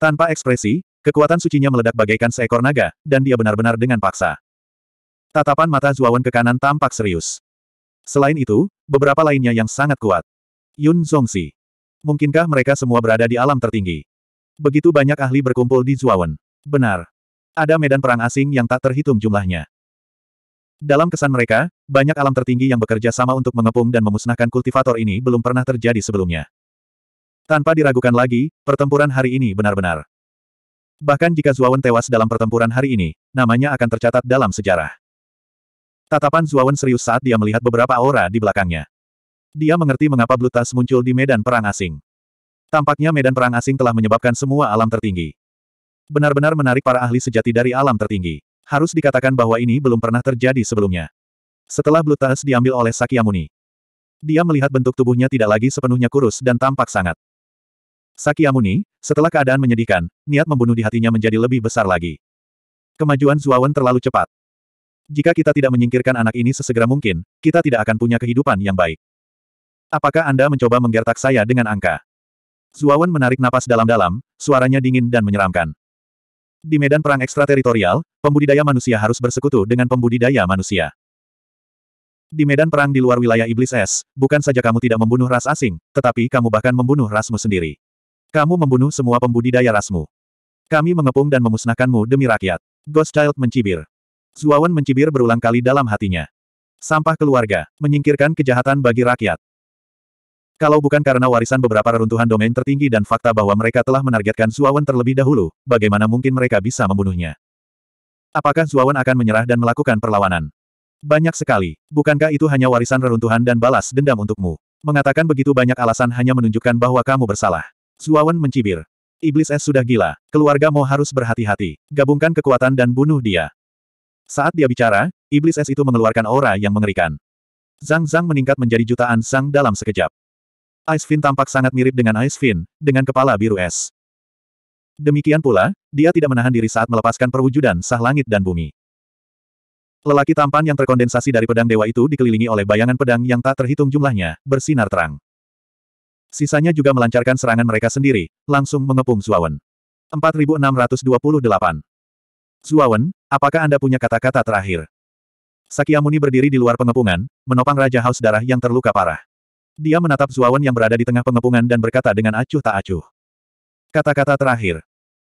Tanpa ekspresi, kekuatan sucinya meledak bagaikan seekor naga, dan dia benar-benar dengan paksa. Tatapan mata Zuawan ke kanan tampak serius. Selain itu, beberapa lainnya yang sangat kuat. Yun Zongxi. Mungkinkah mereka semua berada di alam tertinggi? Begitu banyak ahli berkumpul di Zuawan. Benar. Ada medan perang asing yang tak terhitung jumlahnya. Dalam kesan mereka, banyak alam tertinggi yang bekerja sama untuk mengepung dan memusnahkan kultivator ini belum pernah terjadi sebelumnya. Tanpa diragukan lagi, pertempuran hari ini benar-benar. Bahkan jika Zuawan tewas dalam pertempuran hari ini, namanya akan tercatat dalam sejarah. Tatapan Zuawan serius saat dia melihat beberapa aura di belakangnya. Dia mengerti mengapa Blutas muncul di medan perang asing. Tampaknya medan perang asing telah menyebabkan semua alam tertinggi. Benar-benar menarik para ahli sejati dari alam tertinggi. Harus dikatakan bahwa ini belum pernah terjadi sebelumnya. Setelah Blutas diambil oleh Sakyamuni. Dia melihat bentuk tubuhnya tidak lagi sepenuhnya kurus dan tampak sangat. Sakyamuni, setelah keadaan menyedihkan, niat membunuh di hatinya menjadi lebih besar lagi. Kemajuan Zuawan terlalu cepat. Jika kita tidak menyingkirkan anak ini sesegera mungkin, kita tidak akan punya kehidupan yang baik. Apakah Anda mencoba menggertak saya dengan angka? Zuawan menarik napas dalam-dalam, suaranya dingin dan menyeramkan. Di medan perang ekstrateritorial, pembudidaya manusia harus bersekutu dengan pembudidaya manusia. Di medan perang di luar wilayah iblis es, bukan saja kamu tidak membunuh ras asing, tetapi kamu bahkan membunuh rasmu sendiri. Kamu membunuh semua pembudidaya rasmu. Kami mengepung dan memusnahkanmu demi rakyat. Ghost Child mencibir. Zuawan mencibir berulang kali dalam hatinya. Sampah keluarga, menyingkirkan kejahatan bagi rakyat. Kalau bukan karena warisan beberapa reruntuhan domain tertinggi dan fakta bahwa mereka telah menargetkan Zuawan terlebih dahulu, bagaimana mungkin mereka bisa membunuhnya? Apakah Zuawan akan menyerah dan melakukan perlawanan? Banyak sekali. Bukankah itu hanya warisan reruntuhan dan balas dendam untukmu? Mengatakan begitu banyak alasan hanya menunjukkan bahwa kamu bersalah. Zuawan mencibir. Iblis es sudah gila. Keluarga Mo harus berhati-hati. Gabungkan kekuatan dan bunuh dia. Saat dia bicara, iblis es itu mengeluarkan aura yang mengerikan. Zhang Zhang meningkat menjadi jutaan sang dalam sekejap. Ice Fin tampak sangat mirip dengan Ice Fin, dengan kepala biru es. Demikian pula, dia tidak menahan diri saat melepaskan perwujudan sah langit dan bumi. Lelaki tampan yang terkondensasi dari pedang dewa itu dikelilingi oleh bayangan pedang yang tak terhitung jumlahnya, bersinar terang. Sisanya juga melancarkan serangan mereka sendiri, langsung mengepung Zuawan. 4628 Zuawan, apakah Anda punya kata-kata terakhir? Sakyamuni berdiri di luar pengepungan, menopang Raja Haus Darah yang terluka parah. Dia menatap Zuawan yang berada di tengah pengepungan dan berkata dengan acuh tak acuh. Kata-kata terakhir.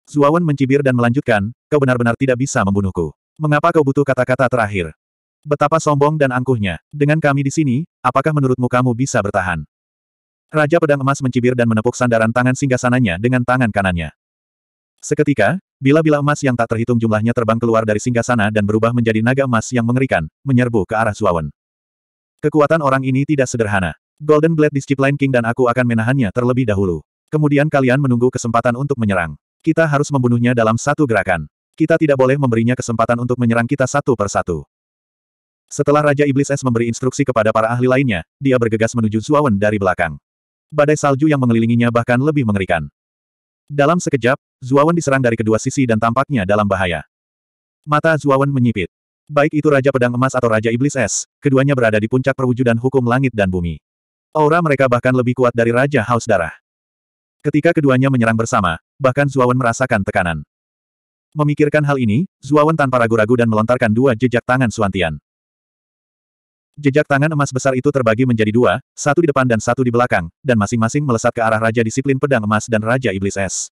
Zuawan mencibir dan melanjutkan, kau benar-benar tidak bisa membunuhku. Mengapa kau butuh kata-kata terakhir? Betapa sombong dan angkuhnya. Dengan kami di sini, apakah menurutmu kamu bisa bertahan? Raja Pedang Emas mencibir dan menepuk sandaran tangan singgasananya dengan tangan kanannya. Seketika, bila-bila emas yang tak terhitung jumlahnya terbang keluar dari singgasana dan berubah menjadi naga emas yang mengerikan, menyerbu ke arah Zuawan. Kekuatan orang ini tidak sederhana. Golden Blade Discipline King dan aku akan menahannya terlebih dahulu. Kemudian kalian menunggu kesempatan untuk menyerang. Kita harus membunuhnya dalam satu gerakan. Kita tidak boleh memberinya kesempatan untuk menyerang kita satu per satu. Setelah Raja Iblis Es memberi instruksi kepada para ahli lainnya, dia bergegas menuju Zuawan dari belakang. Badai salju yang mengelilinginya bahkan lebih mengerikan. Dalam sekejap, Zuawan diserang dari kedua sisi dan tampaknya dalam bahaya. Mata Zuawan menyipit. Baik itu Raja Pedang Emas atau Raja Iblis Es, keduanya berada di puncak perwujudan hukum langit dan bumi. Aura mereka bahkan lebih kuat dari Raja Haus Darah. Ketika keduanya menyerang bersama, bahkan Zuawan merasakan tekanan. Memikirkan hal ini, Zuawan tanpa ragu-ragu dan melontarkan dua jejak tangan Suantian. Jejak tangan emas besar itu terbagi menjadi dua, satu di depan dan satu di belakang, dan masing-masing melesat ke arah Raja Disiplin Pedang Emas dan Raja Iblis Es.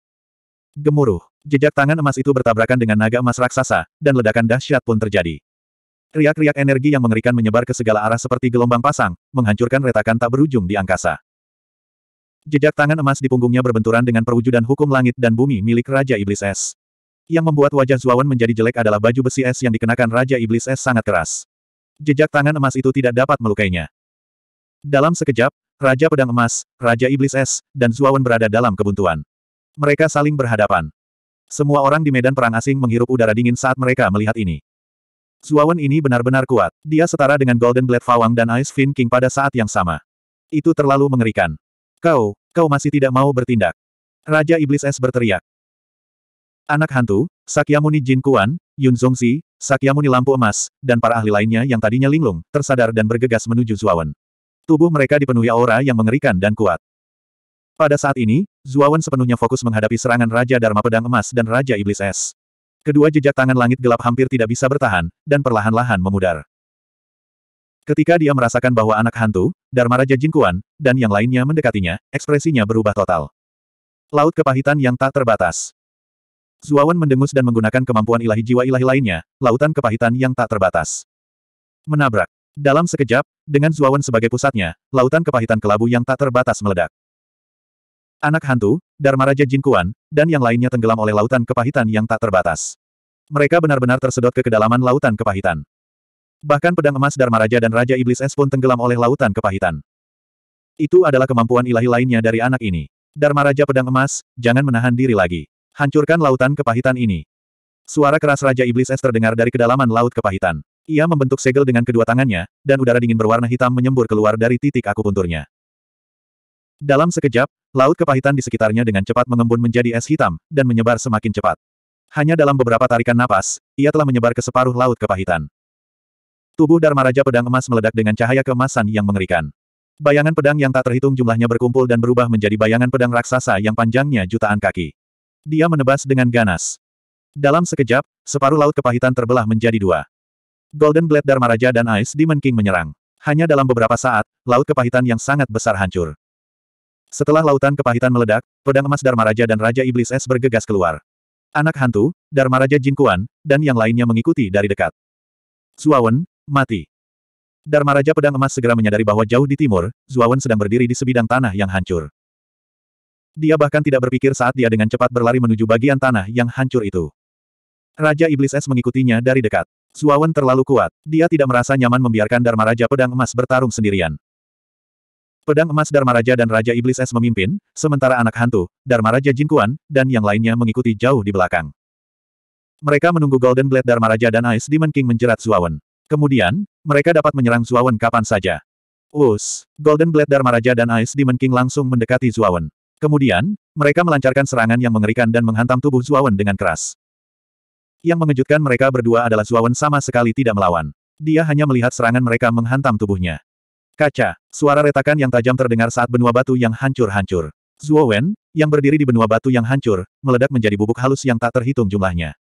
Gemuruh, jejak tangan emas itu bertabrakan dengan naga emas raksasa, dan ledakan dahsyat pun terjadi. Riak-riak energi yang mengerikan menyebar ke segala arah seperti gelombang pasang, menghancurkan retakan tak berujung di angkasa. Jejak tangan emas di punggungnya berbenturan dengan perwujudan hukum langit dan bumi milik Raja Iblis Es. Yang membuat wajah Zuawan menjadi jelek adalah baju besi es yang dikenakan Raja Iblis Es sangat keras. Jejak tangan emas itu tidak dapat melukainya. Dalam sekejap, Raja Pedang Emas, Raja Iblis Es, dan Zuawan berada dalam kebuntuan. Mereka saling berhadapan. Semua orang di medan perang asing menghirup udara dingin saat mereka melihat ini. Zuawan ini benar-benar kuat. Dia setara dengan Golden Blade Fawang dan Ice Fin King pada saat yang sama. Itu terlalu mengerikan. Kau, kau masih tidak mau bertindak. Raja Iblis Es berteriak. Anak hantu, Sakyamuni Jin Kuan, Yun Zongzi, Sakyamuni Lampu Emas, dan para ahli lainnya yang tadinya linglung, tersadar dan bergegas menuju Zuawan. Tubuh mereka dipenuhi aura yang mengerikan dan kuat. Pada saat ini, Zuawan sepenuhnya fokus menghadapi serangan Raja Dharma Pedang Emas dan Raja Iblis Es. Kedua jejak tangan langit gelap hampir tidak bisa bertahan, dan perlahan-lahan memudar. Ketika dia merasakan bahwa anak hantu, Dharma Raja Jingkuan, dan yang lainnya mendekatinya, ekspresinya berubah total. Laut kepahitan yang tak terbatas. Zuawan mendengus dan menggunakan kemampuan ilahi jiwa ilahi lainnya, lautan kepahitan yang tak terbatas. Menabrak. Dalam sekejap, dengan Zuawan sebagai pusatnya, lautan kepahitan kelabu yang tak terbatas meledak anak hantu, Dharma Raja Jin Kuan, dan yang lainnya tenggelam oleh lautan kepahitan yang tak terbatas. Mereka benar-benar tersedot ke kedalaman lautan kepahitan. Bahkan pedang emas Dharma Raja dan Raja Iblis Es pun tenggelam oleh lautan kepahitan. Itu adalah kemampuan ilahi lainnya dari anak ini. Dharma Raja Pedang Emas, jangan menahan diri lagi. Hancurkan lautan kepahitan ini. Suara keras Raja Iblis Es terdengar dari kedalaman laut kepahitan. Ia membentuk segel dengan kedua tangannya, dan udara dingin berwarna hitam menyembur keluar dari titik akupunturnya. Dalam sekejap, Laut kepahitan di sekitarnya dengan cepat mengembun menjadi es hitam, dan menyebar semakin cepat. Hanya dalam beberapa tarikan napas, ia telah menyebar ke separuh laut kepahitan. Tubuh Dharma Raja Pedang Emas meledak dengan cahaya kemasan yang mengerikan. Bayangan pedang yang tak terhitung jumlahnya berkumpul dan berubah menjadi bayangan pedang raksasa yang panjangnya jutaan kaki. Dia menebas dengan ganas. Dalam sekejap, separuh laut kepahitan terbelah menjadi dua. Golden Blade Dharma Raja dan Ice Demon King menyerang. Hanya dalam beberapa saat, laut kepahitan yang sangat besar hancur. Setelah lautan kepahitan meledak, pedang emas Dharma Raja dan Raja Iblis Es bergegas keluar. Anak hantu, Dharma Raja Jin Kuan, dan yang lainnya mengikuti dari dekat. Zuawan, mati. Dharma Raja Pedang Emas segera menyadari bahwa jauh di timur, Zuawan sedang berdiri di sebidang tanah yang hancur. Dia bahkan tidak berpikir saat dia dengan cepat berlari menuju bagian tanah yang hancur itu. Raja Iblis Es mengikutinya dari dekat. Zuawan terlalu kuat. Dia tidak merasa nyaman membiarkan Dharma Raja Pedang Emas bertarung sendirian. Pedang emas Dharma Raja dan Raja Iblis Es memimpin, sementara anak hantu, Dharma Raja Jin Kuan dan yang lainnya mengikuti jauh di belakang. Mereka menunggu Golden Blade Dharma Raja dan Ice Demon King menjerat Zuawan. Kemudian, mereka dapat menyerang Zuawan kapan saja. Us, Golden Blade Dharma Raja dan Ice Demon King langsung mendekati Zuawan. Kemudian, mereka melancarkan serangan yang mengerikan dan menghantam tubuh Zuawan dengan keras. Yang mengejutkan mereka berdua adalah Zuawan sama sekali tidak melawan. Dia hanya melihat serangan mereka menghantam tubuhnya. Kaca, suara retakan yang tajam terdengar saat benua batu yang hancur-hancur. Zhuo Wen, yang berdiri di benua batu yang hancur, meledak menjadi bubuk halus yang tak terhitung jumlahnya.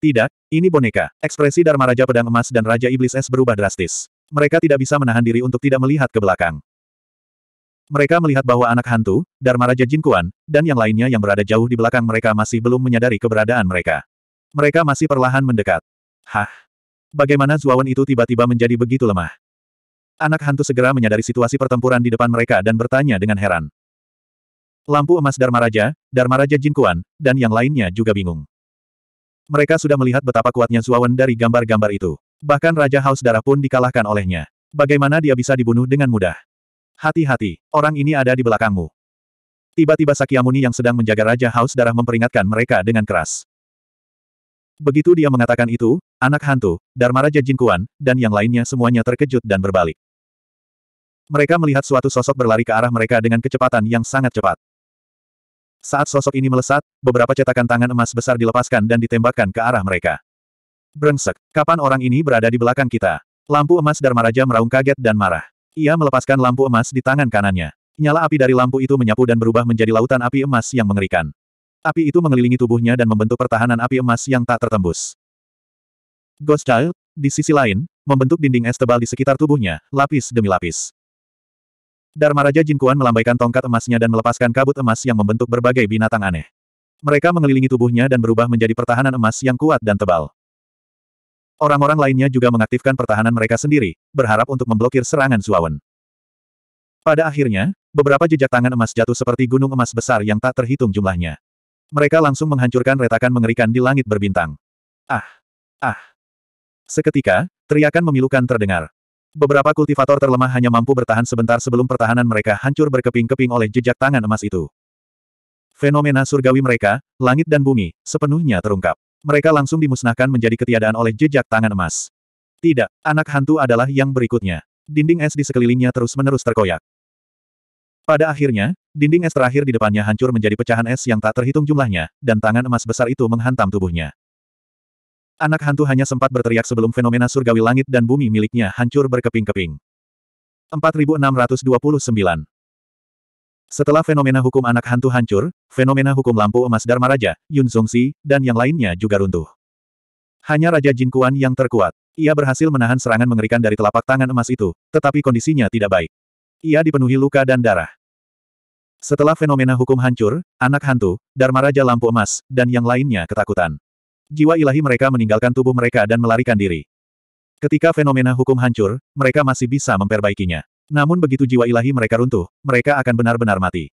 Tidak, ini boneka. Ekspresi Dharma Raja Pedang Emas dan Raja Iblis Es berubah drastis. Mereka tidak bisa menahan diri untuk tidak melihat ke belakang. Mereka melihat bahwa anak hantu, Dharma Raja Jin Kuan, dan yang lainnya yang berada jauh di belakang mereka masih belum menyadari keberadaan mereka. Mereka masih perlahan mendekat. Hah? Bagaimana wen itu tiba-tiba menjadi begitu lemah? Anak hantu segera menyadari situasi pertempuran di depan mereka dan bertanya dengan heran. Lampu emas Dharma Raja, Dharma Raja Jin Kuan, dan yang lainnya juga bingung. Mereka sudah melihat betapa kuatnya Zuawan dari gambar-gambar itu. Bahkan Raja Haus Darah pun dikalahkan olehnya. Bagaimana dia bisa dibunuh dengan mudah? Hati-hati, orang ini ada di belakangmu. Tiba-tiba Sakyamuni yang sedang menjaga Raja Haus Darah memperingatkan mereka dengan keras. Begitu dia mengatakan itu, anak hantu, Dharma Raja Jin Kuan, dan yang lainnya semuanya terkejut dan berbalik mereka melihat suatu sosok berlari ke arah mereka dengan kecepatan yang sangat cepat. Saat sosok ini melesat, beberapa cetakan tangan emas besar dilepaskan dan ditembakkan ke arah mereka. Brengsek, kapan orang ini berada di belakang kita? Lampu emas Dharma Raja meraung kaget dan marah. Ia melepaskan lampu emas di tangan kanannya. Nyala api dari lampu itu menyapu dan berubah menjadi lautan api emas yang mengerikan. Api itu mengelilingi tubuhnya dan membentuk pertahanan api emas yang tak tertembus. Ghost Child, di sisi lain, membentuk dinding es tebal di sekitar tubuhnya, lapis demi lapis. Dharma Raja Jin Kuan melambaikan tongkat emasnya dan melepaskan kabut emas yang membentuk berbagai binatang aneh. Mereka mengelilingi tubuhnya dan berubah menjadi pertahanan emas yang kuat dan tebal. Orang-orang lainnya juga mengaktifkan pertahanan mereka sendiri, berharap untuk memblokir serangan Zuawan. Pada akhirnya, beberapa jejak tangan emas jatuh seperti gunung emas besar yang tak terhitung jumlahnya. Mereka langsung menghancurkan retakan mengerikan di langit berbintang. Ah! Ah! Seketika, teriakan memilukan terdengar. Beberapa kultivator terlemah hanya mampu bertahan sebentar sebelum pertahanan mereka hancur berkeping-keping oleh jejak tangan emas itu. Fenomena surgawi mereka, langit dan bumi, sepenuhnya terungkap. Mereka langsung dimusnahkan menjadi ketiadaan oleh jejak tangan emas. Tidak, anak hantu adalah yang berikutnya. Dinding es di sekelilingnya terus-menerus terkoyak. Pada akhirnya, dinding es terakhir di depannya hancur menjadi pecahan es yang tak terhitung jumlahnya, dan tangan emas besar itu menghantam tubuhnya. Anak hantu hanya sempat berteriak sebelum fenomena surgawi langit dan bumi miliknya hancur berkeping-keping. 4629 Setelah fenomena hukum anak hantu hancur, fenomena hukum lampu emas Dharma Raja, Yun Song Si dan yang lainnya juga runtuh. Hanya Raja Jin Kuan yang terkuat. Ia berhasil menahan serangan mengerikan dari telapak tangan emas itu, tetapi kondisinya tidak baik. Ia dipenuhi luka dan darah. Setelah fenomena hukum hancur, anak hantu, Dharma Raja Lampu Emas, dan yang lainnya ketakutan jiwa ilahi mereka meninggalkan tubuh mereka dan melarikan diri. Ketika fenomena hukum hancur, mereka masih bisa memperbaikinya. Namun begitu jiwa ilahi mereka runtuh, mereka akan benar-benar mati.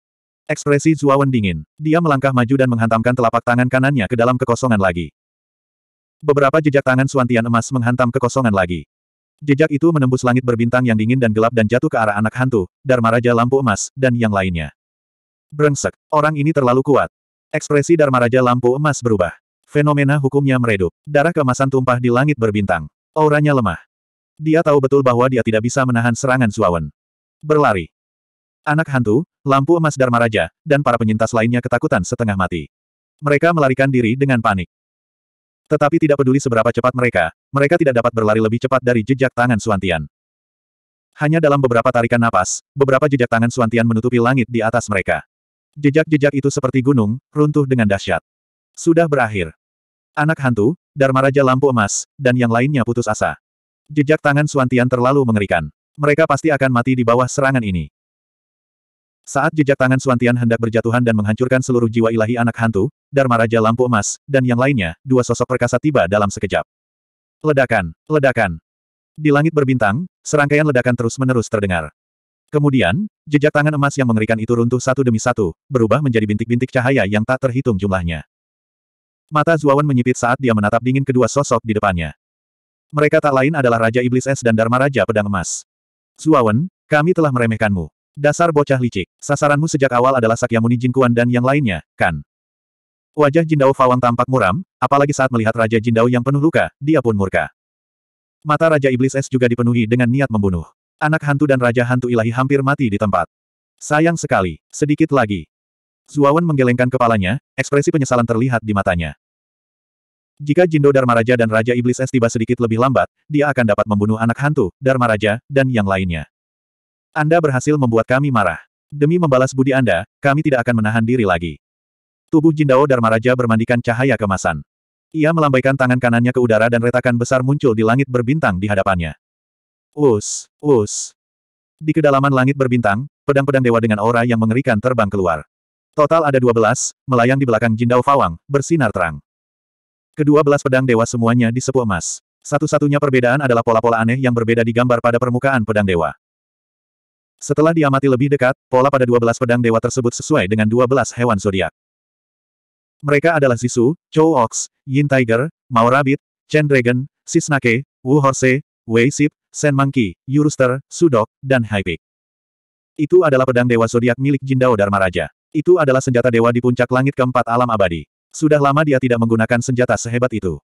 Ekspresi Zuawan dingin. Dia melangkah maju dan menghantamkan telapak tangan kanannya ke dalam kekosongan lagi. Beberapa jejak tangan Suantian emas menghantam kekosongan lagi. Jejak itu menembus langit berbintang yang dingin dan gelap dan jatuh ke arah anak hantu, Dharma Raja Lampu Emas, dan yang lainnya. Brengsek, orang ini terlalu kuat. Ekspresi Dharma Raja Lampu Emas berubah. Fenomena hukumnya meredup. Darah kemasan tumpah di langit berbintang. Auranya lemah. Dia tahu betul bahwa dia tidak bisa menahan serangan Suawan. Berlari. Anak hantu, lampu emas Dharma Raja, dan para penyintas lainnya ketakutan setengah mati. Mereka melarikan diri dengan panik. Tetapi tidak peduli seberapa cepat mereka, mereka tidak dapat berlari lebih cepat dari jejak tangan Suantian. Hanya dalam beberapa tarikan napas, beberapa jejak tangan Suantian menutupi langit di atas mereka. Jejak-jejak itu seperti gunung, runtuh dengan dahsyat. Sudah berakhir. Anak hantu, Dharma Raja Lampu Emas, dan yang lainnya putus asa. Jejak tangan Suantian terlalu mengerikan. Mereka pasti akan mati di bawah serangan ini. Saat jejak tangan Suantian hendak berjatuhan dan menghancurkan seluruh jiwa ilahi anak hantu, Dharma Raja Lampu Emas, dan yang lainnya, dua sosok perkasa tiba dalam sekejap. Ledakan, ledakan. Di langit berbintang, serangkaian ledakan terus-menerus terdengar. Kemudian, jejak tangan emas yang mengerikan itu runtuh satu demi satu, berubah menjadi bintik-bintik cahaya yang tak terhitung jumlahnya. Mata Zuawan menyipit saat dia menatap dingin kedua sosok di depannya. Mereka tak lain adalah Raja Iblis Es dan Dharma Raja Pedang Emas. Zuawan, kami telah meremehkanmu. Dasar bocah licik, sasaranmu sejak awal adalah Sakyamuni Jinkuan dan yang lainnya, kan? Wajah Jindao Fawang tampak muram, apalagi saat melihat Raja Jindao yang penuh luka, dia pun murka. Mata Raja Iblis Es juga dipenuhi dengan niat membunuh. Anak hantu dan Raja Hantu Ilahi hampir mati di tempat. Sayang sekali, sedikit lagi. Zuawan menggelengkan kepalanya, ekspresi penyesalan terlihat di matanya. Jika Jindo Dharma Raja dan Raja Iblis S tiba sedikit lebih lambat, dia akan dapat membunuh anak hantu, Dharma Raja, dan yang lainnya. Anda berhasil membuat kami marah. Demi membalas budi Anda, kami tidak akan menahan diri lagi. Tubuh Jindao Dharma Raja bermandikan cahaya kemasan. Ia melambaikan tangan kanannya ke udara dan retakan besar muncul di langit berbintang di hadapannya. Us, us. Di kedalaman langit berbintang, pedang-pedang dewa dengan aura yang mengerikan terbang keluar. Total ada 12, melayang di belakang Jindao Fawang, bersinar terang. Kedua belas pedang dewa semuanya disepu emas. Satu-satunya perbedaan adalah pola-pola aneh yang berbeda digambar pada permukaan pedang dewa. Setelah diamati lebih dekat, pola pada dua belas pedang dewa tersebut sesuai dengan dua belas hewan zodiak. Mereka adalah Zisu, Chou Ox, Yin Tiger, Mao Rabbit, Chen Dragon, Sisnake, Wu Horse, Wei Sip, Sen Monkey, Yuruster, Sudok, dan Haipik. Itu adalah pedang dewa zodiak milik Jindao Dharma Raja. Itu adalah senjata dewa di puncak langit keempat alam abadi. Sudah lama dia tidak menggunakan senjata sehebat itu.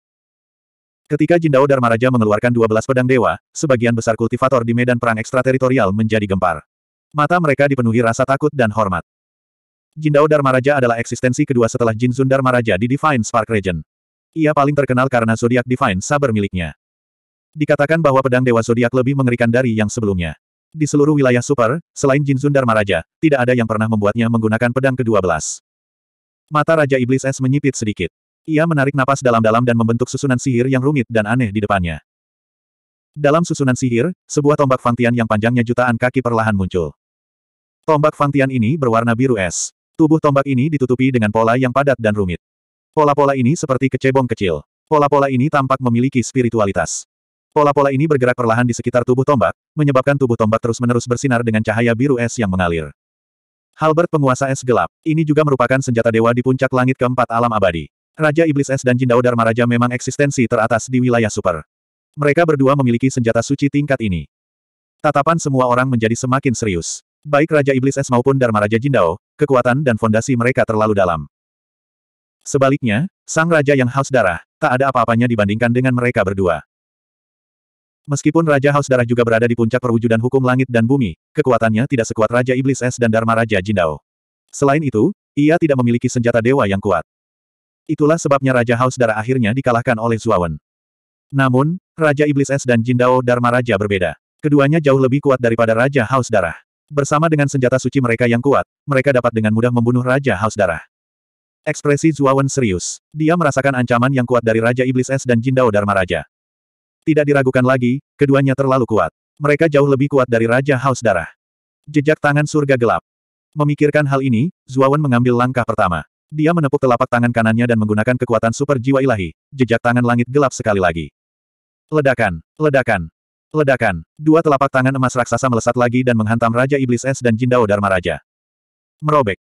Ketika Jindao Raja mengeluarkan 12 pedang dewa, sebagian besar kultivator di medan perang ekstrateritorial menjadi gempar. Mata mereka dipenuhi rasa takut dan hormat. Jindao Raja adalah eksistensi kedua setelah Jin Jinzun Raja di Divine Spark Region. Ia paling terkenal karena zodiak Divine Saber miliknya. Dikatakan bahwa pedang Dewa Zodiak lebih mengerikan dari yang sebelumnya. Di seluruh wilayah super, selain Jinzun Dharmaraja, tidak ada yang pernah membuatnya menggunakan pedang ke-12. Mata Raja Iblis Es menyipit sedikit. Ia menarik napas dalam-dalam dan membentuk susunan sihir yang rumit dan aneh di depannya. Dalam susunan sihir, sebuah tombak fangtian yang panjangnya jutaan kaki perlahan muncul. Tombak fangtian ini berwarna biru es. Tubuh tombak ini ditutupi dengan pola yang padat dan rumit. Pola-pola ini seperti kecebong kecil. Pola-pola ini tampak memiliki spiritualitas. Pola-pola ini bergerak perlahan di sekitar tubuh tombak, menyebabkan tubuh tombak terus-menerus bersinar dengan cahaya biru es yang mengalir. Halbert penguasa es gelap, ini juga merupakan senjata dewa di puncak langit keempat alam abadi. Raja Iblis Es dan Jindao Dharma Raja memang eksistensi teratas di wilayah super. Mereka berdua memiliki senjata suci tingkat ini. Tatapan semua orang menjadi semakin serius. Baik Raja Iblis Es maupun Dharma Raja Jindao, kekuatan dan fondasi mereka terlalu dalam. Sebaliknya, sang raja yang haus darah, tak ada apa-apanya dibandingkan dengan mereka berdua. Meskipun Raja Haus Darah juga berada di puncak perwujudan hukum langit dan bumi, kekuatannya tidak sekuat Raja Iblis Es dan Dharma Raja Jindao. Selain itu, ia tidak memiliki senjata dewa yang kuat. Itulah sebabnya Raja Haus Darah akhirnya dikalahkan oleh Zuawan. Namun, Raja Iblis Es dan Jindao Dharma Raja berbeda. Keduanya jauh lebih kuat daripada Raja Haus Darah. Bersama dengan senjata suci mereka yang kuat, mereka dapat dengan mudah membunuh Raja Haus Darah. Ekspresi Zuawan serius. Dia merasakan ancaman yang kuat dari Raja Iblis Es dan Jindao Dharma Raja. Tidak diragukan lagi, keduanya terlalu kuat. Mereka jauh lebih kuat dari Raja Haus Darah. Jejak tangan surga gelap. Memikirkan hal ini, Zuawan mengambil langkah pertama. Dia menepuk telapak tangan kanannya dan menggunakan kekuatan super jiwa ilahi. Jejak tangan langit gelap sekali lagi. Ledakan, ledakan, ledakan. Dua telapak tangan emas raksasa melesat lagi dan menghantam Raja Iblis Es dan Jindao Dharma Raja. Merobek.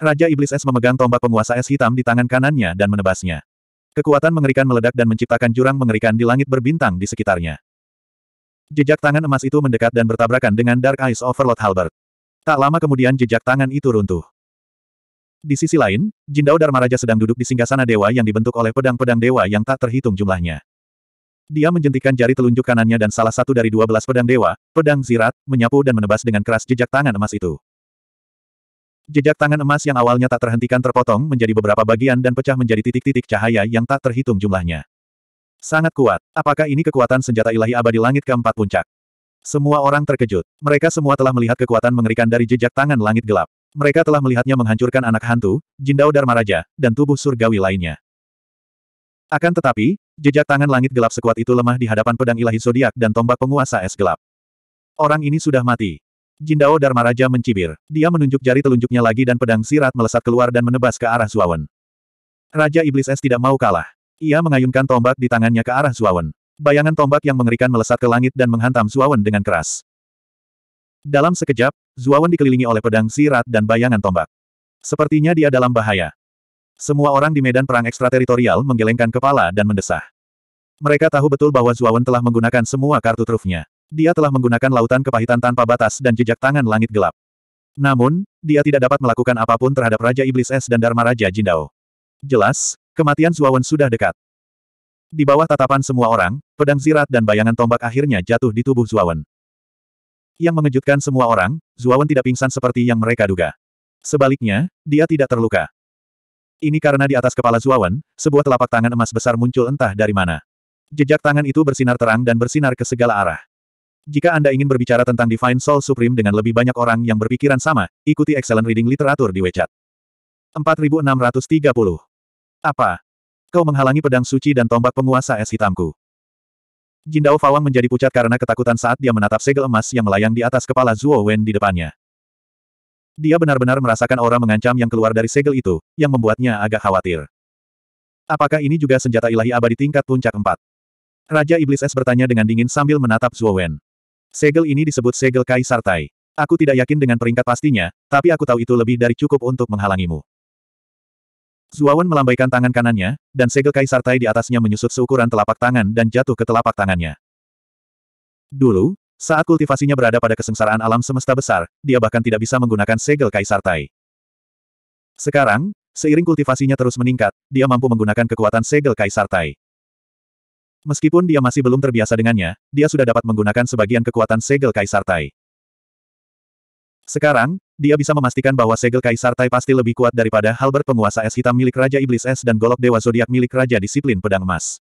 Raja Iblis Es memegang tombak penguasa es hitam di tangan kanannya dan menebasnya. Kekuatan mengerikan meledak dan menciptakan jurang mengerikan di langit berbintang di sekitarnya. Jejak tangan emas itu mendekat dan bertabrakan dengan Dark Eyes Overlord Halbert. Tak lama kemudian jejak tangan itu runtuh. Di sisi lain, Jindao Raja sedang duduk di singgasana dewa yang dibentuk oleh pedang-pedang dewa yang tak terhitung jumlahnya. Dia menjentikan jari telunjuk kanannya dan salah satu dari dua belas pedang dewa, pedang zirat, menyapu dan menebas dengan keras jejak tangan emas itu. Jejak tangan emas yang awalnya tak terhentikan terpotong menjadi beberapa bagian dan pecah menjadi titik-titik cahaya yang tak terhitung jumlahnya. Sangat kuat. Apakah ini kekuatan senjata ilahi abadi langit keempat puncak? Semua orang terkejut. Mereka semua telah melihat kekuatan mengerikan dari jejak tangan langit gelap. Mereka telah melihatnya menghancurkan anak hantu, Dharma Raja, dan tubuh surgawi lainnya. Akan tetapi, jejak tangan langit gelap sekuat itu lemah di hadapan pedang ilahi zodiak dan tombak penguasa es gelap. Orang ini sudah mati. Jindao Dharma Raja mencibir. Dia menunjuk jari telunjuknya lagi dan pedang sirat melesat keluar dan menebas ke arah Zuawan. Raja Iblis Es tidak mau kalah. Ia mengayunkan tombak di tangannya ke arah Zuawan. Bayangan tombak yang mengerikan melesat ke langit dan menghantam Zuawan dengan keras. Dalam sekejap, Zuawan dikelilingi oleh pedang sirat dan bayangan tombak. Sepertinya dia dalam bahaya. Semua orang di medan perang ekstrateritorial menggelengkan kepala dan mendesah. Mereka tahu betul bahwa Zuawan telah menggunakan semua kartu trufnya. Dia telah menggunakan lautan kepahitan tanpa batas dan jejak tangan langit gelap. Namun, dia tidak dapat melakukan apapun terhadap Raja Iblis Es dan Dharma Raja Jindao. Jelas, kematian Zuawan sudah dekat. Di bawah tatapan semua orang, pedang zirat dan bayangan tombak akhirnya jatuh di tubuh Zuawan. Yang mengejutkan semua orang, Zuawan tidak pingsan seperti yang mereka duga. Sebaliknya, dia tidak terluka. Ini karena di atas kepala Zuawan, sebuah telapak tangan emas besar muncul entah dari mana. Jejak tangan itu bersinar terang dan bersinar ke segala arah. Jika Anda ingin berbicara tentang Divine Soul Supreme dengan lebih banyak orang yang berpikiran sama, ikuti Excellent Reading Literatur di WeChat. 4630. Apa? Kau menghalangi pedang suci dan tombak penguasa es hitamku. Jindao Fawang menjadi pucat karena ketakutan saat dia menatap segel emas yang melayang di atas kepala Zuo Wen di depannya. Dia benar-benar merasakan aura mengancam yang keluar dari segel itu, yang membuatnya agak khawatir. Apakah ini juga senjata ilahi abadi tingkat puncak empat? Raja Iblis Es bertanya dengan dingin sambil menatap Zuo Wen. Segel ini disebut segel Kaisar Tai. Aku tidak yakin dengan peringkat pastinya, tapi aku tahu itu lebih dari cukup untuk menghalangimu. Zuawan melambaikan tangan kanannya, dan segel Kaisar Tai di atasnya menyusut seukuran telapak tangan dan jatuh ke telapak tangannya. Dulu, saat kultivasinya berada pada kesengsaraan alam semesta besar, dia bahkan tidak bisa menggunakan segel Kaisar Tai. Sekarang, seiring kultivasinya terus meningkat, dia mampu menggunakan kekuatan segel Kaisar Tai. Meskipun dia masih belum terbiasa dengannya, dia sudah dapat menggunakan sebagian kekuatan segel Kaisar Tai. Sekarang, dia bisa memastikan bahwa segel Kaisar Tai pasti lebih kuat daripada halberd penguasa es hitam milik Raja Iblis Es dan golok Dewa Zodiak milik Raja Disiplin Pedang Emas.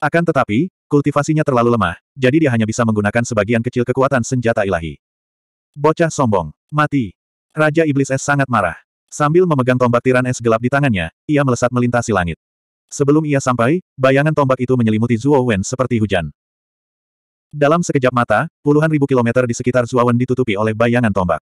Akan tetapi, kultivasinya terlalu lemah, jadi dia hanya bisa menggunakan sebagian kecil kekuatan senjata ilahi. Bocah sombong, mati. Raja Iblis Es sangat marah. Sambil memegang tombak tiran es gelap di tangannya, ia melesat melintasi langit. Sebelum ia sampai, bayangan tombak itu menyelimuti Zhuo Wen seperti hujan. Dalam sekejap mata, puluhan ribu kilometer di sekitar Zhuo Wen ditutupi oleh bayangan tombak.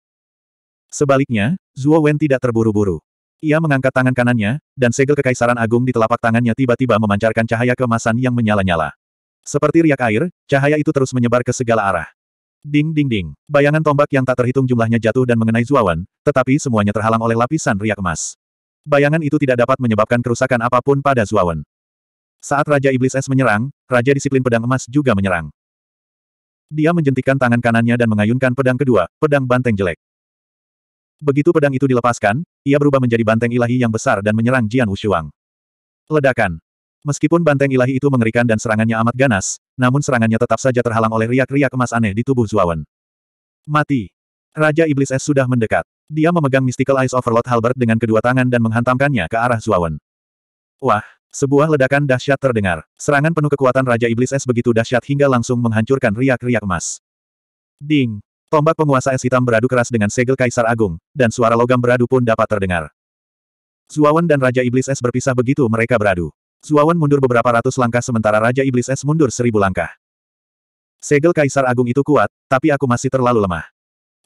Sebaliknya, Zhuo Wen tidak terburu-buru. Ia mengangkat tangan kanannya, dan segel kekaisaran agung di telapak tangannya tiba-tiba memancarkan cahaya kemasan yang menyala-nyala. Seperti riak air, cahaya itu terus menyebar ke segala arah. Ding ding ding. Bayangan tombak yang tak terhitung jumlahnya jatuh dan mengenai Wen, tetapi semuanya terhalang oleh lapisan riak emas. Bayangan itu tidak dapat menyebabkan kerusakan apapun pada Zuawan. Saat Raja Iblis Es menyerang, Raja Disiplin Pedang Emas juga menyerang. Dia menjentikan tangan kanannya dan mengayunkan pedang kedua, pedang banteng jelek. Begitu pedang itu dilepaskan, ia berubah menjadi banteng ilahi yang besar dan menyerang Jian Wushuang. Ledakan. Meskipun banteng ilahi itu mengerikan dan serangannya amat ganas, namun serangannya tetap saja terhalang oleh riak-riak emas aneh di tubuh Zuawan. Mati. Raja Iblis Es sudah mendekat. Dia memegang Mystical Ice Overlord Halberd dengan kedua tangan dan menghantamkannya ke arah Zuawan. Wah, sebuah ledakan dahsyat terdengar. Serangan penuh kekuatan Raja Iblis Es begitu dahsyat hingga langsung menghancurkan riak-riak emas. Ding! Tombak penguasa es hitam beradu keras dengan segel Kaisar Agung, dan suara logam beradu pun dapat terdengar. Zuawan dan Raja Iblis Es berpisah begitu mereka beradu. Zuawan mundur beberapa ratus langkah sementara Raja Iblis Es mundur seribu langkah. Segel Kaisar Agung itu kuat, tapi aku masih terlalu lemah.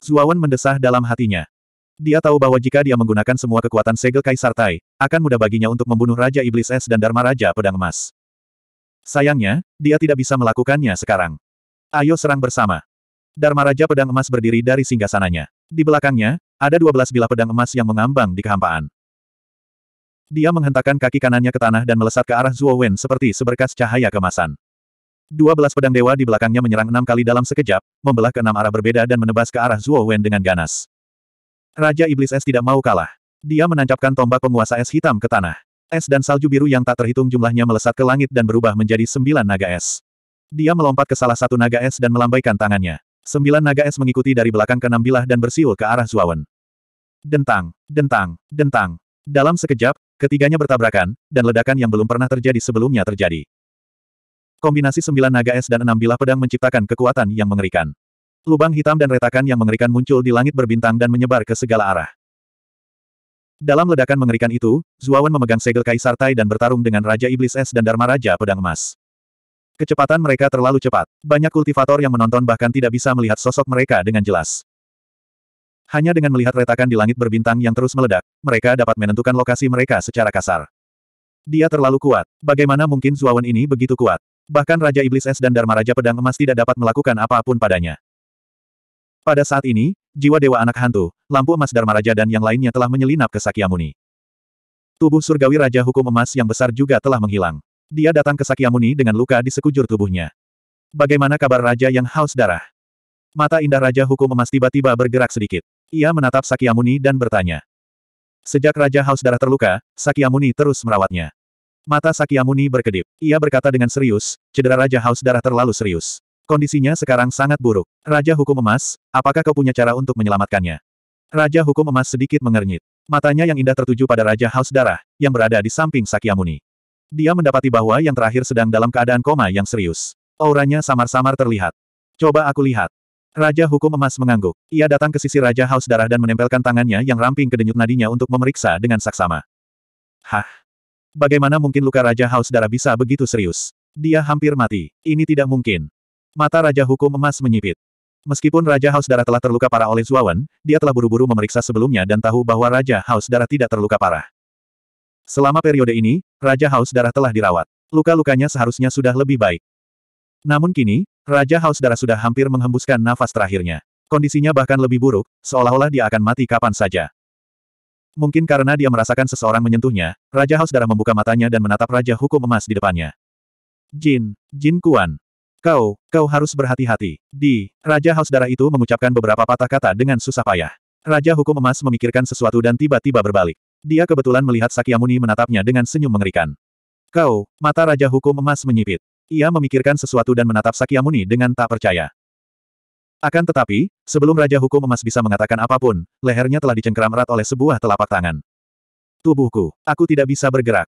Zuawan mendesah dalam hatinya. Dia tahu bahwa jika dia menggunakan semua kekuatan segel Kaisar Tai, akan mudah baginya untuk membunuh Raja Iblis Es dan Dharma Raja Pedang Emas. Sayangnya, dia tidak bisa melakukannya sekarang. Ayo serang bersama. Dharma Raja Pedang Emas berdiri dari singgasananya. Di belakangnya, ada 12 bilah pedang emas yang mengambang di kehampaan. Dia menghentakkan kaki kanannya ke tanah dan melesat ke arah Zuo Wen seperti seberkas cahaya kemasan. 12 pedang dewa di belakangnya menyerang enam kali dalam sekejap, membelah ke enam arah berbeda dan menebas ke arah Zuo Wen dengan ganas. Raja Iblis Es tidak mau kalah. Dia menancapkan tombak penguasa es hitam ke tanah. Es dan salju biru yang tak terhitung jumlahnya melesat ke langit dan berubah menjadi sembilan naga es. Dia melompat ke salah satu naga es dan melambaikan tangannya. Sembilan naga es mengikuti dari belakang ke enam bilah dan bersiul ke arah Wen. Dentang, dentang, dentang. Dalam sekejap, ketiganya bertabrakan, dan ledakan yang belum pernah terjadi sebelumnya terjadi. Kombinasi sembilan naga es dan enam bilah pedang menciptakan kekuatan yang mengerikan. Lubang hitam dan retakan yang mengerikan muncul di langit berbintang dan menyebar ke segala arah. Dalam ledakan mengerikan itu, Zuawan memegang segel Kaisar Tai dan bertarung dengan Raja Iblis Es dan Dharma Raja Pedang Emas. Kecepatan mereka terlalu cepat. Banyak kultivator yang menonton bahkan tidak bisa melihat sosok mereka dengan jelas. Hanya dengan melihat retakan di langit berbintang yang terus meledak, mereka dapat menentukan lokasi mereka secara kasar. Dia terlalu kuat. Bagaimana mungkin Zuawan ini begitu kuat? Bahkan Raja Iblis Es dan Dharma Raja Pedang Emas tidak dapat melakukan apapun padanya. Pada saat ini, jiwa Dewa Anak Hantu, lampu emas Dharma Raja dan yang lainnya telah menyelinap ke Sakyamuni. Tubuh surgawi Raja Hukum Emas yang besar juga telah menghilang. Dia datang ke Sakyamuni dengan luka di sekujur tubuhnya. Bagaimana kabar Raja yang haus darah? Mata indah Raja Hukum Emas tiba-tiba bergerak sedikit. Ia menatap Sakyamuni dan bertanya. Sejak Raja Haus Darah terluka, Sakyamuni terus merawatnya. Mata Sakyamuni berkedip. Ia berkata dengan serius, cedera Raja Haus Darah terlalu serius. Kondisinya sekarang sangat buruk. Raja Hukum Emas, apakah kau punya cara untuk menyelamatkannya? Raja Hukum Emas sedikit mengernyit. Matanya yang indah tertuju pada Raja Haus Darah, yang berada di samping Sakyamuni. Dia mendapati bahwa yang terakhir sedang dalam keadaan koma yang serius. Auranya samar-samar terlihat. Coba aku lihat. Raja Hukum Emas mengangguk. Ia datang ke sisi Raja Haus Darah dan menempelkan tangannya yang ramping ke denyut nadinya untuk memeriksa dengan saksama. Hah? Bagaimana mungkin luka Raja Haus Darah bisa begitu serius? Dia hampir mati. Ini tidak mungkin. Mata Raja Hukum Emas menyipit. Meskipun Raja Haus Darah telah terluka parah oleh Zuawan, dia telah buru-buru memeriksa sebelumnya dan tahu bahwa Raja Haus Darah tidak terluka parah. Selama periode ini, Raja Haus Darah telah dirawat. Luka-lukanya seharusnya sudah lebih baik. Namun kini, Raja Haus Darah sudah hampir menghembuskan nafas terakhirnya. Kondisinya bahkan lebih buruk, seolah-olah dia akan mati kapan saja. Mungkin karena dia merasakan seseorang menyentuhnya, Raja Haus Darah membuka matanya dan menatap Raja Hukum Emas di depannya. Jin, Jin Kuan. Kau, kau harus berhati-hati. Di, Raja Haus Darah itu mengucapkan beberapa patah kata dengan susah payah. Raja Hukum Emas memikirkan sesuatu dan tiba-tiba berbalik. Dia kebetulan melihat Sakyamuni menatapnya dengan senyum mengerikan. Kau, mata Raja Hukum Emas menyipit. Ia memikirkan sesuatu dan menatap Sakyamuni dengan tak percaya. Akan tetapi, sebelum Raja Hukum Emas bisa mengatakan apapun, lehernya telah dicengkeram erat oleh sebuah telapak tangan. Tubuhku, aku tidak bisa bergerak.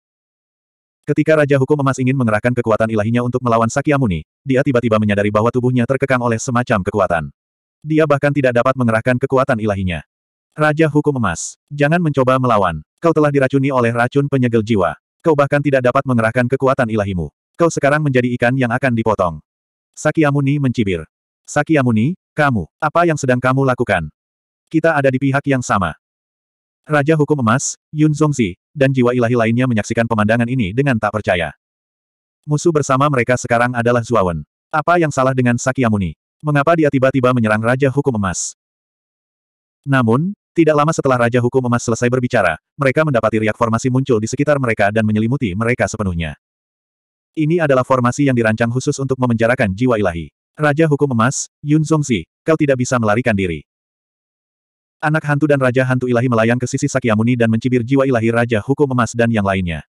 Ketika Raja Hukum Emas ingin mengerahkan kekuatan ilahinya untuk melawan Sakyamuni, dia tiba-tiba menyadari bahwa tubuhnya terkekang oleh semacam kekuatan. Dia bahkan tidak dapat mengerahkan kekuatan ilahinya. Raja Hukum Emas, jangan mencoba melawan. Kau telah diracuni oleh racun penyegel jiwa. Kau bahkan tidak dapat mengerahkan kekuatan ilahimu. Kau sekarang menjadi ikan yang akan dipotong. Sakyamuni mencibir. Sakyamuni, kamu, apa yang sedang kamu lakukan? Kita ada di pihak yang sama. Raja Hukum Emas, Yun Zongzi, dan jiwa ilahi lainnya menyaksikan pemandangan ini dengan tak percaya. Musuh bersama mereka sekarang adalah Zuawan. Apa yang salah dengan Sakyamuni? Mengapa dia tiba-tiba menyerang Raja Hukum Emas? Namun, tidak lama setelah Raja Hukum Emas selesai berbicara, mereka mendapati riak formasi muncul di sekitar mereka dan menyelimuti mereka sepenuhnya. Ini adalah formasi yang dirancang khusus untuk memenjarakan jiwa ilahi. Raja Hukum Emas, Yun Zongzi, kau tidak bisa melarikan diri. Anak hantu dan Raja Hantu Ilahi melayang ke sisi Sakyamuni dan mencibir jiwa ilahi Raja Hukum Emas dan yang lainnya.